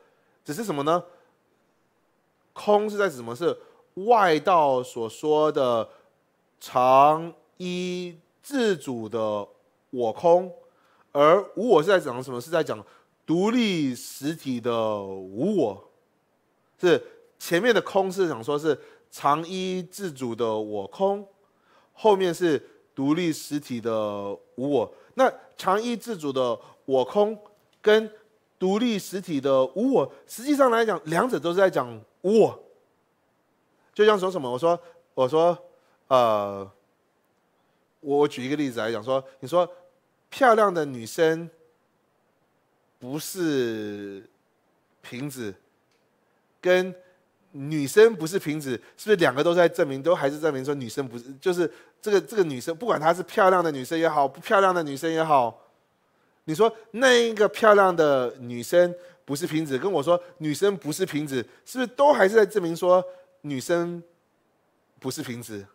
只是什么呢？空是在指什么是外道所说的常一自主的我空，而无我是在讲什么？是在讲独立实体的无我。是前面的空是想说是常一自主的我空，后面是独立实体的无我。那常一自主的我空跟独立实体的无我，实际上来讲，两者都是在讲无我。就像说什么，我说，我说，呃，我举一个例子来讲，说，你说漂亮的女生不是瓶子，跟女生不是瓶子，是不是两个都在证明，都还是证明说女生不是，就是这个这个女生，不管她是漂亮的女生也好，不漂亮的女生也好。你说那一个漂亮的女生不是瓶子，跟我说女生不是瓶子，是不是都还是在证明说女生不是瓶子？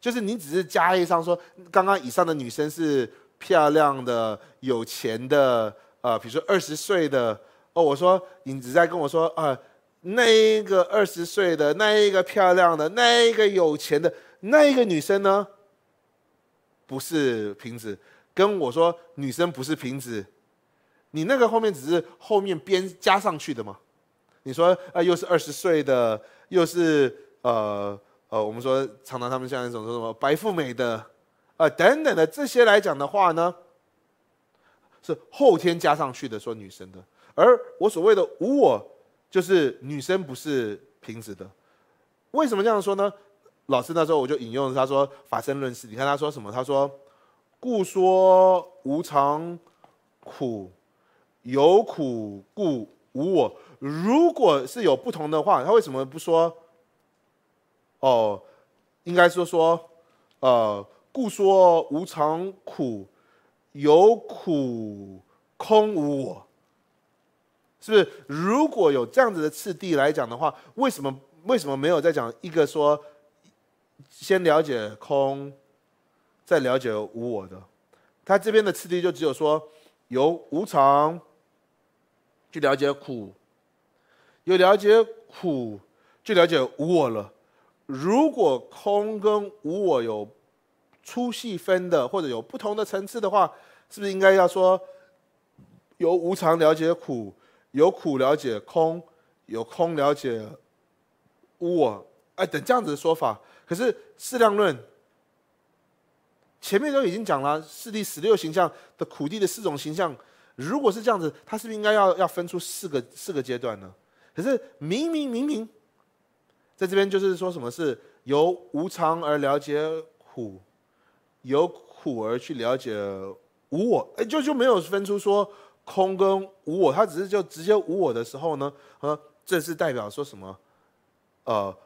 就是你只是加一张说，刚刚以上的女生是漂亮的、有钱的，呃，比如说二十岁的。哦，我说影子在跟我说啊，那个二十岁的、那一个漂亮的、那一个有钱的、那一个女生呢，不是瓶子。跟我说，女生不是瓶子，你那个后面只是后面编加上去的吗？你说啊，又是二十岁的，又是呃呃，我们说常常他们像一种说什么白富美的，啊等等的这些来讲的话呢，是后天加上去的，说女生的。而我所谓的无我，就是女生不是瓶子的。为什么这样说呢？老师那时候我就引用他说《法身论事》，你看他说什么？他说。故说无常，苦，有苦故无我。如果是有不同的话，他为什么不说？哦，应该说说，呃，故说无常苦，有苦空无我。是不是？如果有这样子的次第来讲的话，为什么为什么没有在讲一个说，先了解空？在了解无我的，他这边的次第就只有说，由无常去了解苦，有了解苦就了解无我了。如果空跟无我有粗细分的，或者有不同的层次的话，是不是应该要说，由无常了解苦，由苦了解空，由空了解无我？哎，等这样子的说法。可是适量论。前面都已经讲了，四地十六形象的苦地的四种形象，如果是这样子，它是不是应该要要分出四个四个阶段呢？可是明明明明在这边就是说什么是由无常而了解苦，由苦而去了解无我，哎，就就没有分出说空跟无我，他只是就直接无我的时候呢，啊，这是代表说什么？呃，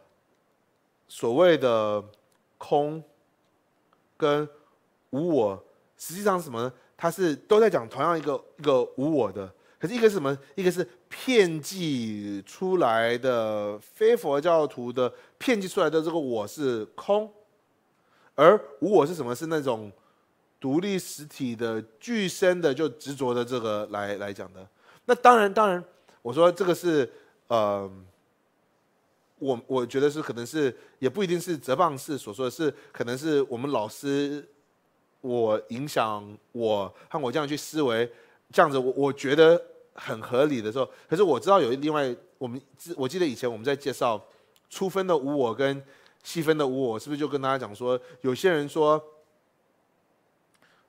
所谓的空跟无我，实际上是什么呢？它是都在讲同样一个一个无我的，可是一个是什么？一个是骗计出来的非佛教徒的骗计出来的这个我是空，而无我是什么？是那种独立实体的具身的就执着的这个来来讲的。那当然，当然，我说这个是呃，我我觉得是可能是也不一定是哲蚌寺所说的是，可能是我们老师。我影响我，看我这样去思维，这样子我我觉得很合理的时候，可是我知道有另外，我们我记得以前我们在介绍初分的无我跟细分的无我，是不是就跟大家讲说，有些人说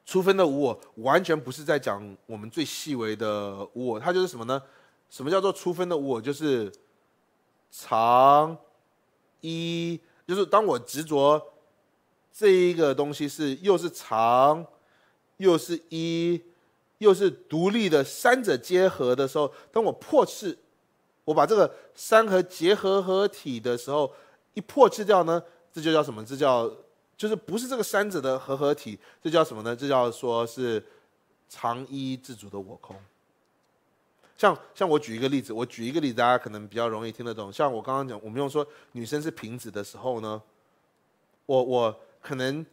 初分的无我完全不是在讲我们最细微的无我，它就是什么呢？什么叫做初分的无我？就是常一，就是当我执着。这一个东西是又是长，又是一，又是独立的三者结合的时候，当我破斥，我把这个三和结合合体的时候，一破斥掉呢，这就叫什么？这叫就是不是这个三者的合合体，这叫什么呢？这叫说是长一自主的我空。像像我举一个例子，我举一个例子，大家可能比较容易听得懂。像我刚刚讲，我们用说女生是瓶子的时候呢，我我。可能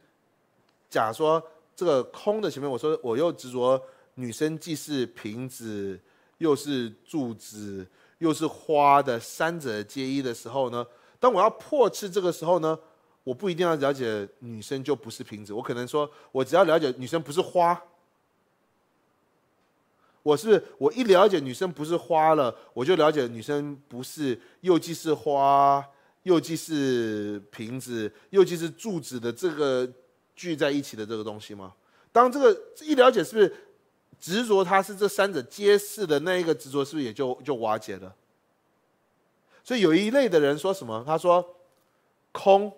假说这个空的前面，我说我又执着女生既是瓶子，又是柱子，又是花的三者皆一的时候呢？当我要破斥这个时候呢，我不一定要了解女生就不是瓶子，我可能说我只要了解女生不是花，我是我一了解女生不是花了，我就了解女生不是又既是花。又既是瓶子，又既是柱子的这个聚在一起的这个东西吗？当这个一了解，是不是执着？它是这三者皆是的那一个执着，是不是也就就瓦解了？所以有一类的人说什么？他说空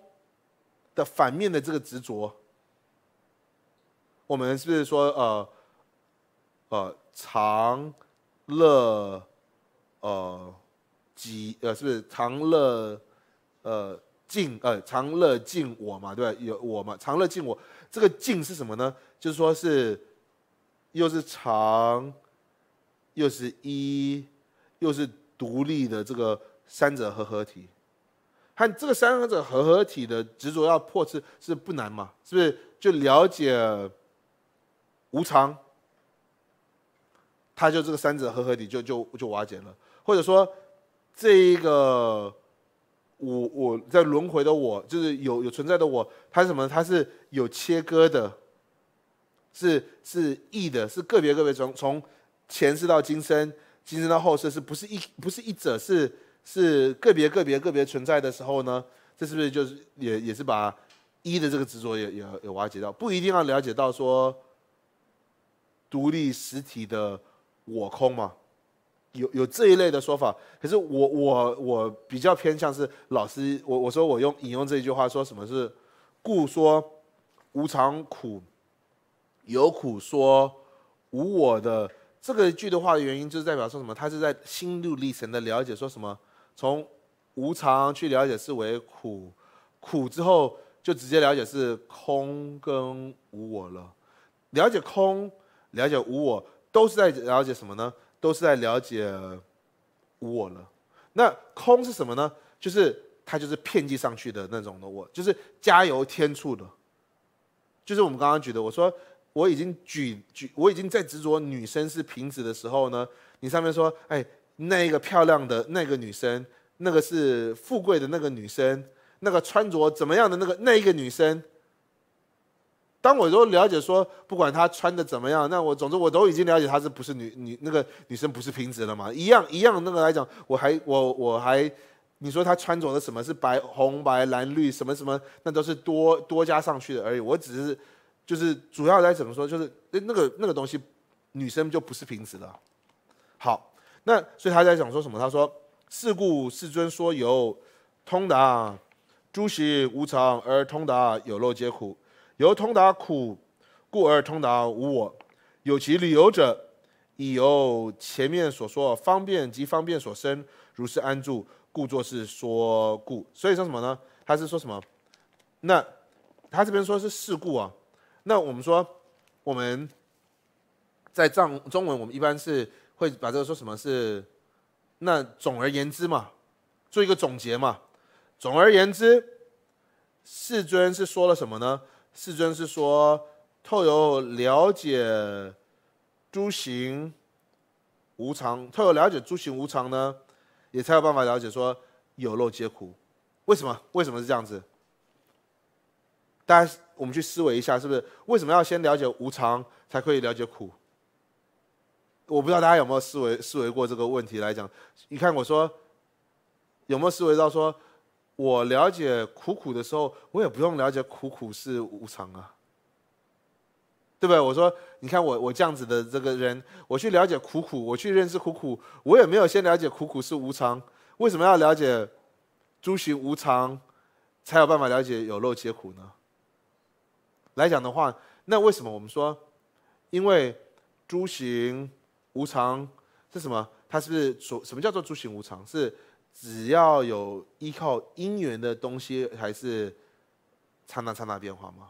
的反面的这个执着，我们是不是说呃呃长乐呃几，呃是长乐？呃，敬呃，常乐敬我嘛，对，有我嘛，常乐敬我，这个敬是什么呢？就是说是，又是常，又是一，又是独立的这个三者合合体，看这个三者合合体的执着要破斥是不难嘛？是不是？就了解无常，他就这个三者合合体就就就瓦解了，或者说这一个。我我在轮回的我，就是有有存在的我，它是什么？它是有切割的，是是异的，是个别个别从从前世到今生，今生到后世，是不是一不是一者是是个别个别个别存在的时候呢？这是不是就是也也是把一的这个执着也也也瓦解掉？不一定要了解到说独立实体的我空吗？有有这一类的说法，可是我我我比较偏向是老师，我我说我用引用这一句话，说什么？是故说无常苦，有苦说无我的这个句的话的原因，就是代表说什么？他是在心路历程的了解，说什么？从无常去了解是为苦，苦之后就直接了解是空跟无我了。了解空，了解无我，都是在了解什么呢？都是在了解我了，那空是什么呢？就是它就是片剂上去的那种的我，就是加油添醋的，就是我们刚刚举的。我说我已经举举我已经在执着女生是瓶子的时候呢，你上面说，哎，那个漂亮的那个女生，那个是富贵的那个女生，那个穿着怎么样的那个那一个女生。当我都了解说，不管她穿的怎么样，那我总之我都已经了解她是不是女女那个女生不是平直了嘛？一样一样那个来讲，我还我我还，你说她穿着的什么是白红白蓝绿什么什么，那都是多多加上去的而已。我只是就是主要在怎么说，就是那那个那个东西，女生就不是平直的。好，那所以他在讲说什么？他说：“世故世尊说有通达诸习无常，而通达有漏皆苦。”由通达苦故而通达无我，有其理由者，以由前面所说方便及方便所生，如是安住故作是说故，所以说什么呢？他是说什么？那他这边说是事故啊。那我们说，我们在藏中文，我们一般是会把这个说什么？是那总而言之嘛，做一个总结嘛。总而言之，世尊是说了什么呢？世尊是说，透有了解诸行无常，透有了解诸行无常呢，也才有办法了解说有漏皆苦。为什么？为什么是这样子？大家我们去思维一下，是不是？为什么要先了解无常，才可以了解苦？我不知道大家有没有思维思维过这个问题来讲。你看我说，有没有思维到说？我了解苦苦的时候，我也不用了解苦苦是无常啊，对不对？我说，你看我我这样子的这个人，我去了解苦苦，我去认识苦苦，我也没有先了解苦苦是无常。为什么要了解诸行无常，才有办法了解有漏皆苦呢？来讲的话，那为什么我们说，因为诸行无常是什么？它是不是所什么叫做诸行无常？是？只要有依靠因缘的东西，还是刹那刹那变化吗？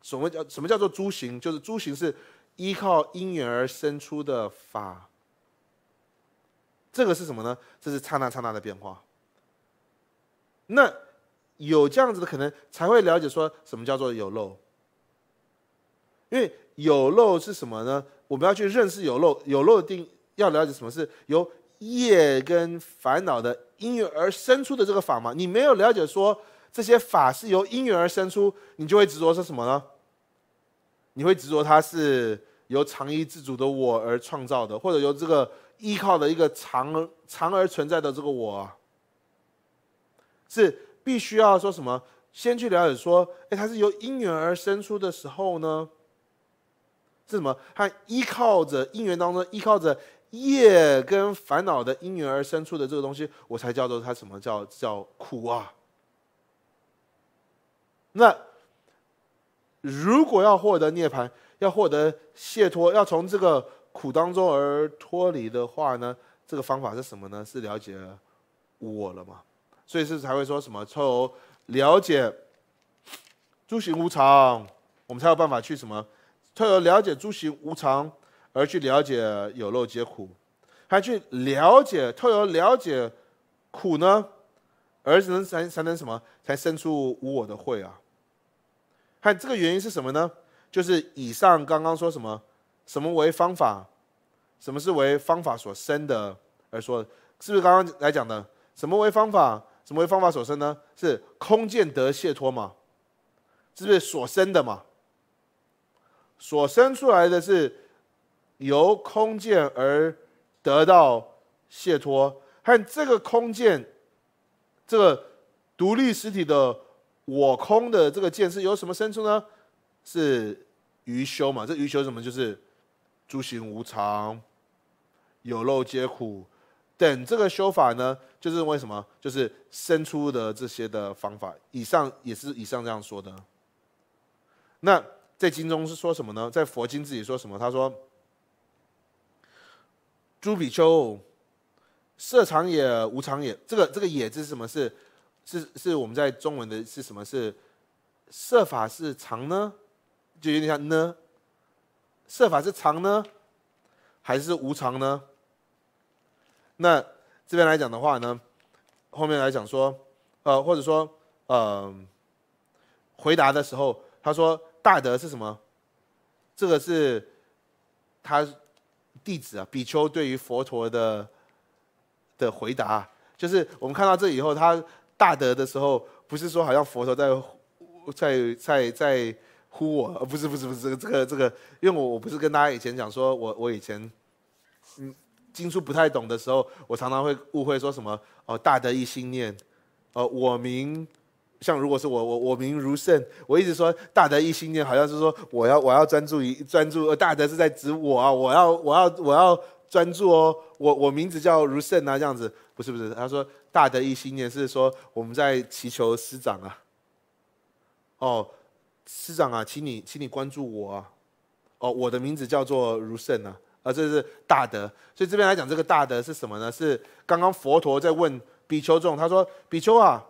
什么叫什么叫做诸行？就是诸行是依靠因缘而生出的法。这个是什么呢？这是刹那刹那的变化。那有这样子的可能，才会了解说什么叫做有漏。因为有漏是什么呢？我们要去认识有漏，有漏定要了解什么？是由业跟烦恼的。因缘而生出的这个法嘛，你没有了解说这些法是由因缘而生出，你就会执着是什么呢？你会执着它是由常依自主的我而创造的，或者由这个依靠的一个常常而存在的这个我，是必须要说什么？先去了解说，哎，它是由因缘而生出的时候呢，是什么？它依靠着因缘当中依靠着。业跟烦恼的因缘而生出的这个东西，我才叫做它什么叫叫苦啊？那如果要获得涅槃，要获得解脱，要从这个苦当中而脱离的话呢？这个方法是什么呢？是了解我了吗？所以是才会说什么？从了解诸行无常，我们才有办法去什么？透过了解诸行无常。而去了解有漏皆苦，还去了解，透过了解苦呢，而能才才能什么，才生出无我的慧啊。看这个原因是什么呢？就是以上刚刚说什么，什么为方法，什么是为方法所生的而说，是不是刚刚来讲的？什么为方法，什么为方法所生呢？是空见得解脱嘛，是不是所生的嘛？所生出来的是。由空见而得到解脱，和这个空见，这个独立实体的我空的这个见是由什么生出呢？是余修嘛？这余修什么？就是诸行无常，有漏皆苦等这个修法呢？就是为什么？就是生出的这些的方法。以上也是以上这样说的。那在经中是说什么呢？在佛经自己说什么？他说。朱比丘，设常也无常也，这个这个也是什么？是是是我们在中文的是什么是设法是常呢？就有点像呢，设法是常呢，还是无常呢？那这边来讲的话呢，后面来讲说，呃或者说呃回答的时候，他说大德是什么？这个是他。弟子啊，比丘对于佛陀的的回答，就是我们看到这以后，他大德的时候，不是说好像佛陀在在在在呼我，不是不是不是这个这个这个，因为我我不是跟大家以前讲说，我我以前嗯经书不太懂的时候，我常常会误会说什么哦，大德一心念，呃，我名。像如果是我我我名如圣，我一直说大德一心念，好像是说我要我要专注于专注，大德是在指我啊，我要我要我要专注哦，我我名字叫如圣啊，这样子不是不是，他说大德一心念是说我们在祈求师长啊，哦师长啊，请你请你关注我啊，哦我的名字叫做如圣啊，啊这是大德，所以这边来讲这个大德是什么呢？是刚刚佛陀在问比丘众，他说比丘啊。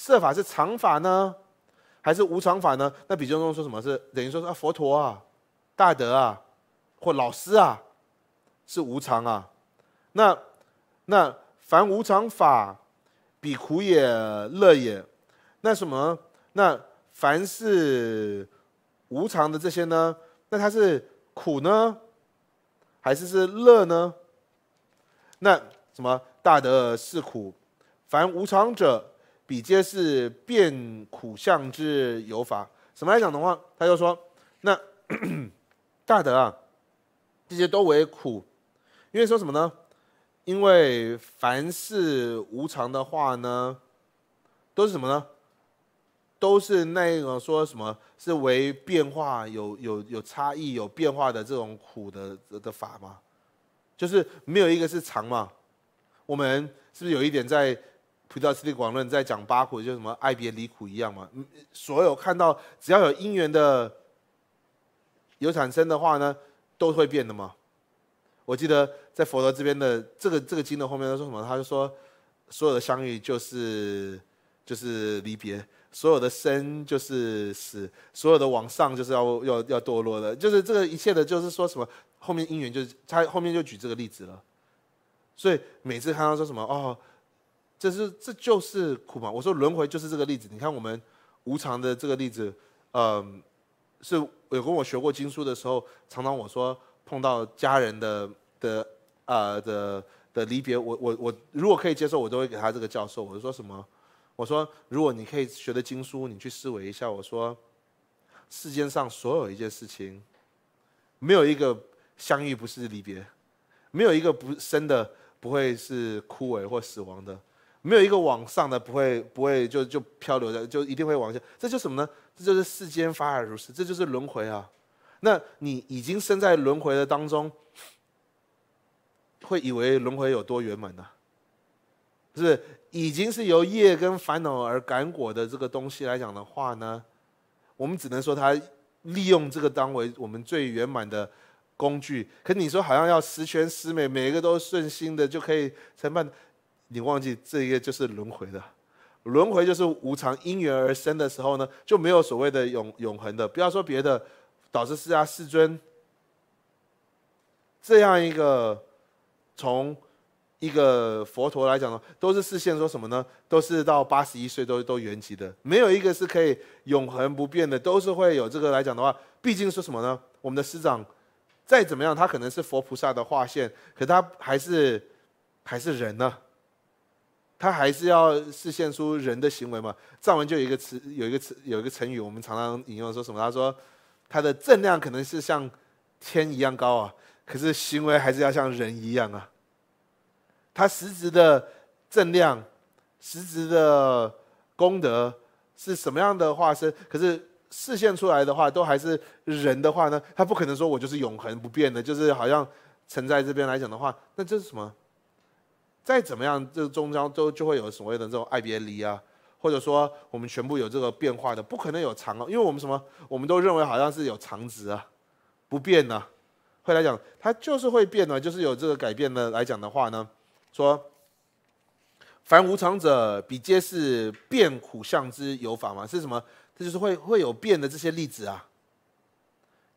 设法是常法呢，还是无常法呢？那比丘中说什么是等于说是啊佛陀啊、大德啊或老师啊是无常啊？那那凡无常法，比苦也乐也？那什么？那凡是无常的这些呢？那它是苦呢，还是是乐呢？那什么大德是苦？凡无常者。比皆是变苦相之有法，什么来讲的话，他就说，那 大德啊，这些都为苦，因为说什么呢？因为凡事无常的话呢，都是什么呢？都是那个说什么？是为变化有有有差异、有变化的这种苦的的法吗？就是没有一个是常嘛？我们是不是有一点在？普提斯次广论》在讲八苦，就什么爱别离苦一样嘛。所有看到只要有因缘的有产生的话呢，都会变的嘛。我记得在佛陀这边的这个这个经的后面他说什么，他就说所有的相遇就是就是离别，所有的生就是死，所有的往上就是要要要堕落的，就是这个一切的，就是说什么后面因缘就是他后面就举这个例子了。所以每次看到说什么哦。这是这就是苦嘛？我说轮回就是这个例子。你看我们无常的这个例子，嗯，是有跟我学过经书的时候，常常我说碰到家人的的啊的的离别，我我我如果可以接受，我都会给他这个教授。我说什么？我说如果你可以学的经书，你去思维一下。我说世间上所有一件事情，没有一个相遇不是离别，没有一个不生的不会是枯萎或死亡的。没有一个往上的不会不会就就漂流的，就一定会往下。这就什么呢？这就是世间法而如是，这就是轮回啊。那你已经生在轮回的当中，会以为轮回有多圆满呢？是已经是由业跟烦恼而感果的这个东西来讲的话呢，我们只能说它利用这个当为我们最圆满的工具。可你说好像要十全十美，每一个都顺心的就可以承办。你忘记这个就是轮回的，轮回就是无常，因缘而生的时候呢，就没有所谓的永永恒的。不要说别的，导师师啊，世尊，这样一个从一个佛陀来讲呢，都是视线说什么呢？都是到八十一岁都都圆寂的，没有一个是可以永恒不变的，都是会有这个来讲的话，毕竟说什么呢？我们的师长再怎么样，他可能是佛菩萨的化现，可他还是还是人呢。他还是要示现出人的行为嘛？藏文就有一个词，有一个词，有一个成语，我们常常引用，说什么？他说，他的正量可能是像天一样高啊，可是行为还是要像人一样啊。他实质的正量，实质的功德是什么样的化身？可是视现出来的话，都还是人的话呢？他不可能说我就是永恒不变的，就是好像存在这边来讲的话，那这是什么？再怎么样，这终将都就会有所谓的这种 i b 离啊，或者说我们全部有这个变化的，不可能有长，啊，因为我们什么，我们都认为好像是有长值啊，不变呢，会来讲它就是会变呢，就是有这个改变的来讲的话呢，说凡无常者，比皆是变苦相之有法嘛，是什么？这就是会会有变的这些例子啊，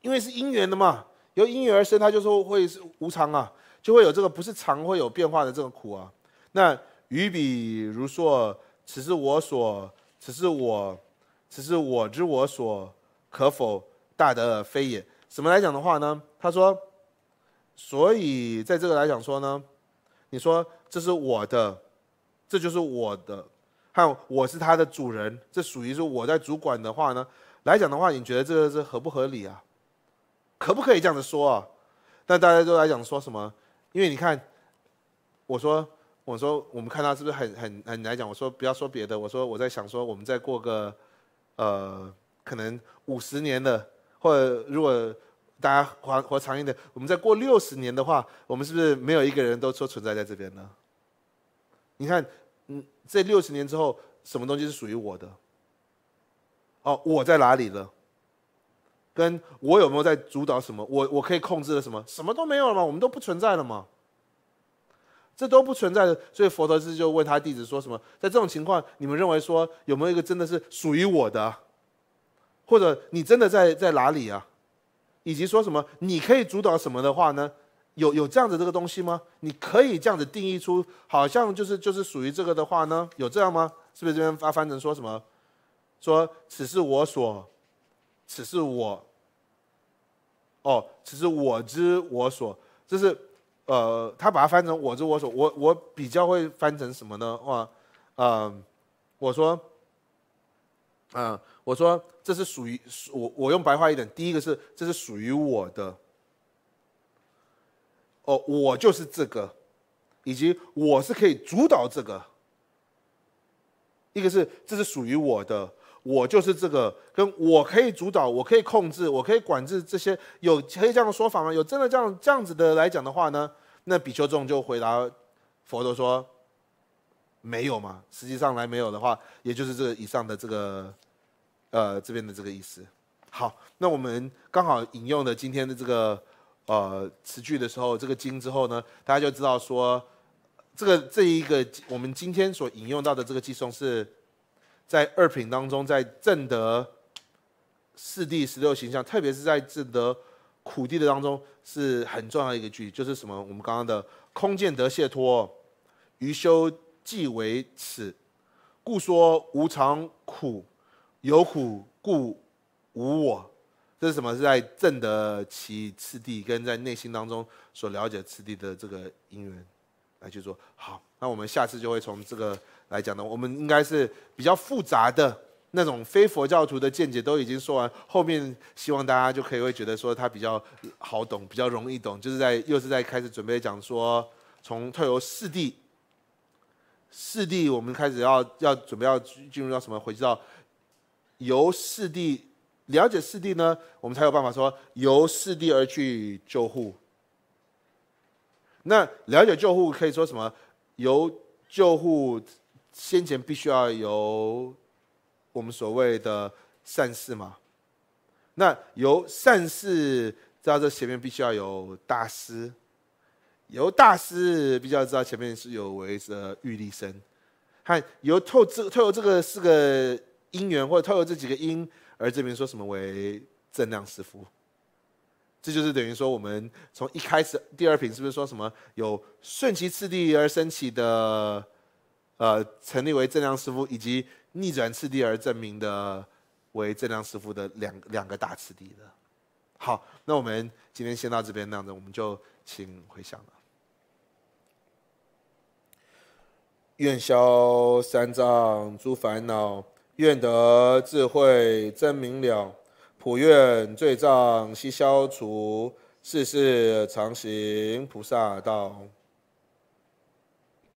因为是因缘的嘛，由因缘而生，他就说会是无常啊。就会有这个不是常会有变化的这个苦啊。那与彼如说，此是我所，此是我，此是我之我所，可否大得非也？怎么来讲的话呢？他说，所以在这个来讲说呢，你说这是我的，这就是我的，还有我是他的主人，这属于是我在主管的话呢，来讲的话，你觉得这个是合不合理啊？可不可以这样子说啊？那大家都来讲说什么？因为你看，我说我说我们看他是不是很很很难讲。我说不要说别的，我说我在想说，我们再过个呃，可能五十年的，或者如果大家活活长一点，我们再过六十年的话，我们是不是没有一个人都说存在在这边呢？你看，嗯，这六十年之后，什么东西是属于我的？哦，我在哪里了？跟我有没有在主导什么？我我可以控制了什么？什么都没有了，我们都不存在了嘛？这都不存在的。所以佛陀是就问他弟子说什么：在这种情况，你们认为说有没有一个真的是属于我的？或者你真的在在哪里啊？以及说什么你可以主导什么的话呢？有有这样的这个东西吗？你可以这样子定义出好像就是就是属于这个的话呢？有这样吗？是不是这边翻翻成说什么？说此是我所。此是我，哦，此是我知我所，这是，呃，他把它翻成我知我所，我我比较会翻成什么呢话，啊，我说，啊，我说这是属于我，我用白话一点，第一个是这是属于我的，哦，我就是这个，以及我是可以主导这个，一个是这是属于我的。我就是这个，跟我可以主导，我可以控制，我可以管制这些，有可以这样的说法吗？有真的这样这样子的来讲的话呢？那比丘众就回答佛陀说：“没有嘛。”实际上来没有的话，也就是这个以上的这个，呃，这边的这个意思。好，那我们刚好引用的今天的这个呃词句的时候，这个经之后呢，大家就知道说，这个这一个我们今天所引用到的这个寄送是。在二品当中，在正德四地十六形象，特别是在正德苦地的当中是很重要的一个句，就是什么？我们刚刚的空见得解脱，余修即为此，故说无常苦，有苦故无我。这是什么？是在正德其次地跟在内心当中所了解次地的这个因缘，来去做。好，那我们下次就会从这个。来讲呢，我们应该是比较复杂的那种非佛教徒的见解都已经说完，后面希望大家就可以会觉得说他比较好懂，比较容易懂，就是在又是在开始准备讲说从退由四地，四地我们开始要要准备要进入到什么？回到由四地了解四地呢，我们才有办法说由四地而去救护。那了解救护可以说什么？由救护。先前必须要有我们所谓的善事嘛，那由善事知道这前面必须要有大师，由大师必须要知道前面是有为着玉立生，看由透这透过这个四个因缘或者透过这几个因，而这边说什么为正量师傅。这就是等于说我们从一开始第二品是不是说什么有顺其次第而升起的？呃，成立为正量师傅，以及逆转次第而证明的为正量师傅的两两个大次第的。好，那我们今天先到这边，那样子我们就请回想了。愿消三藏诸烦恼，愿得智慧真明了，普愿罪障悉消除，世世常行菩萨道。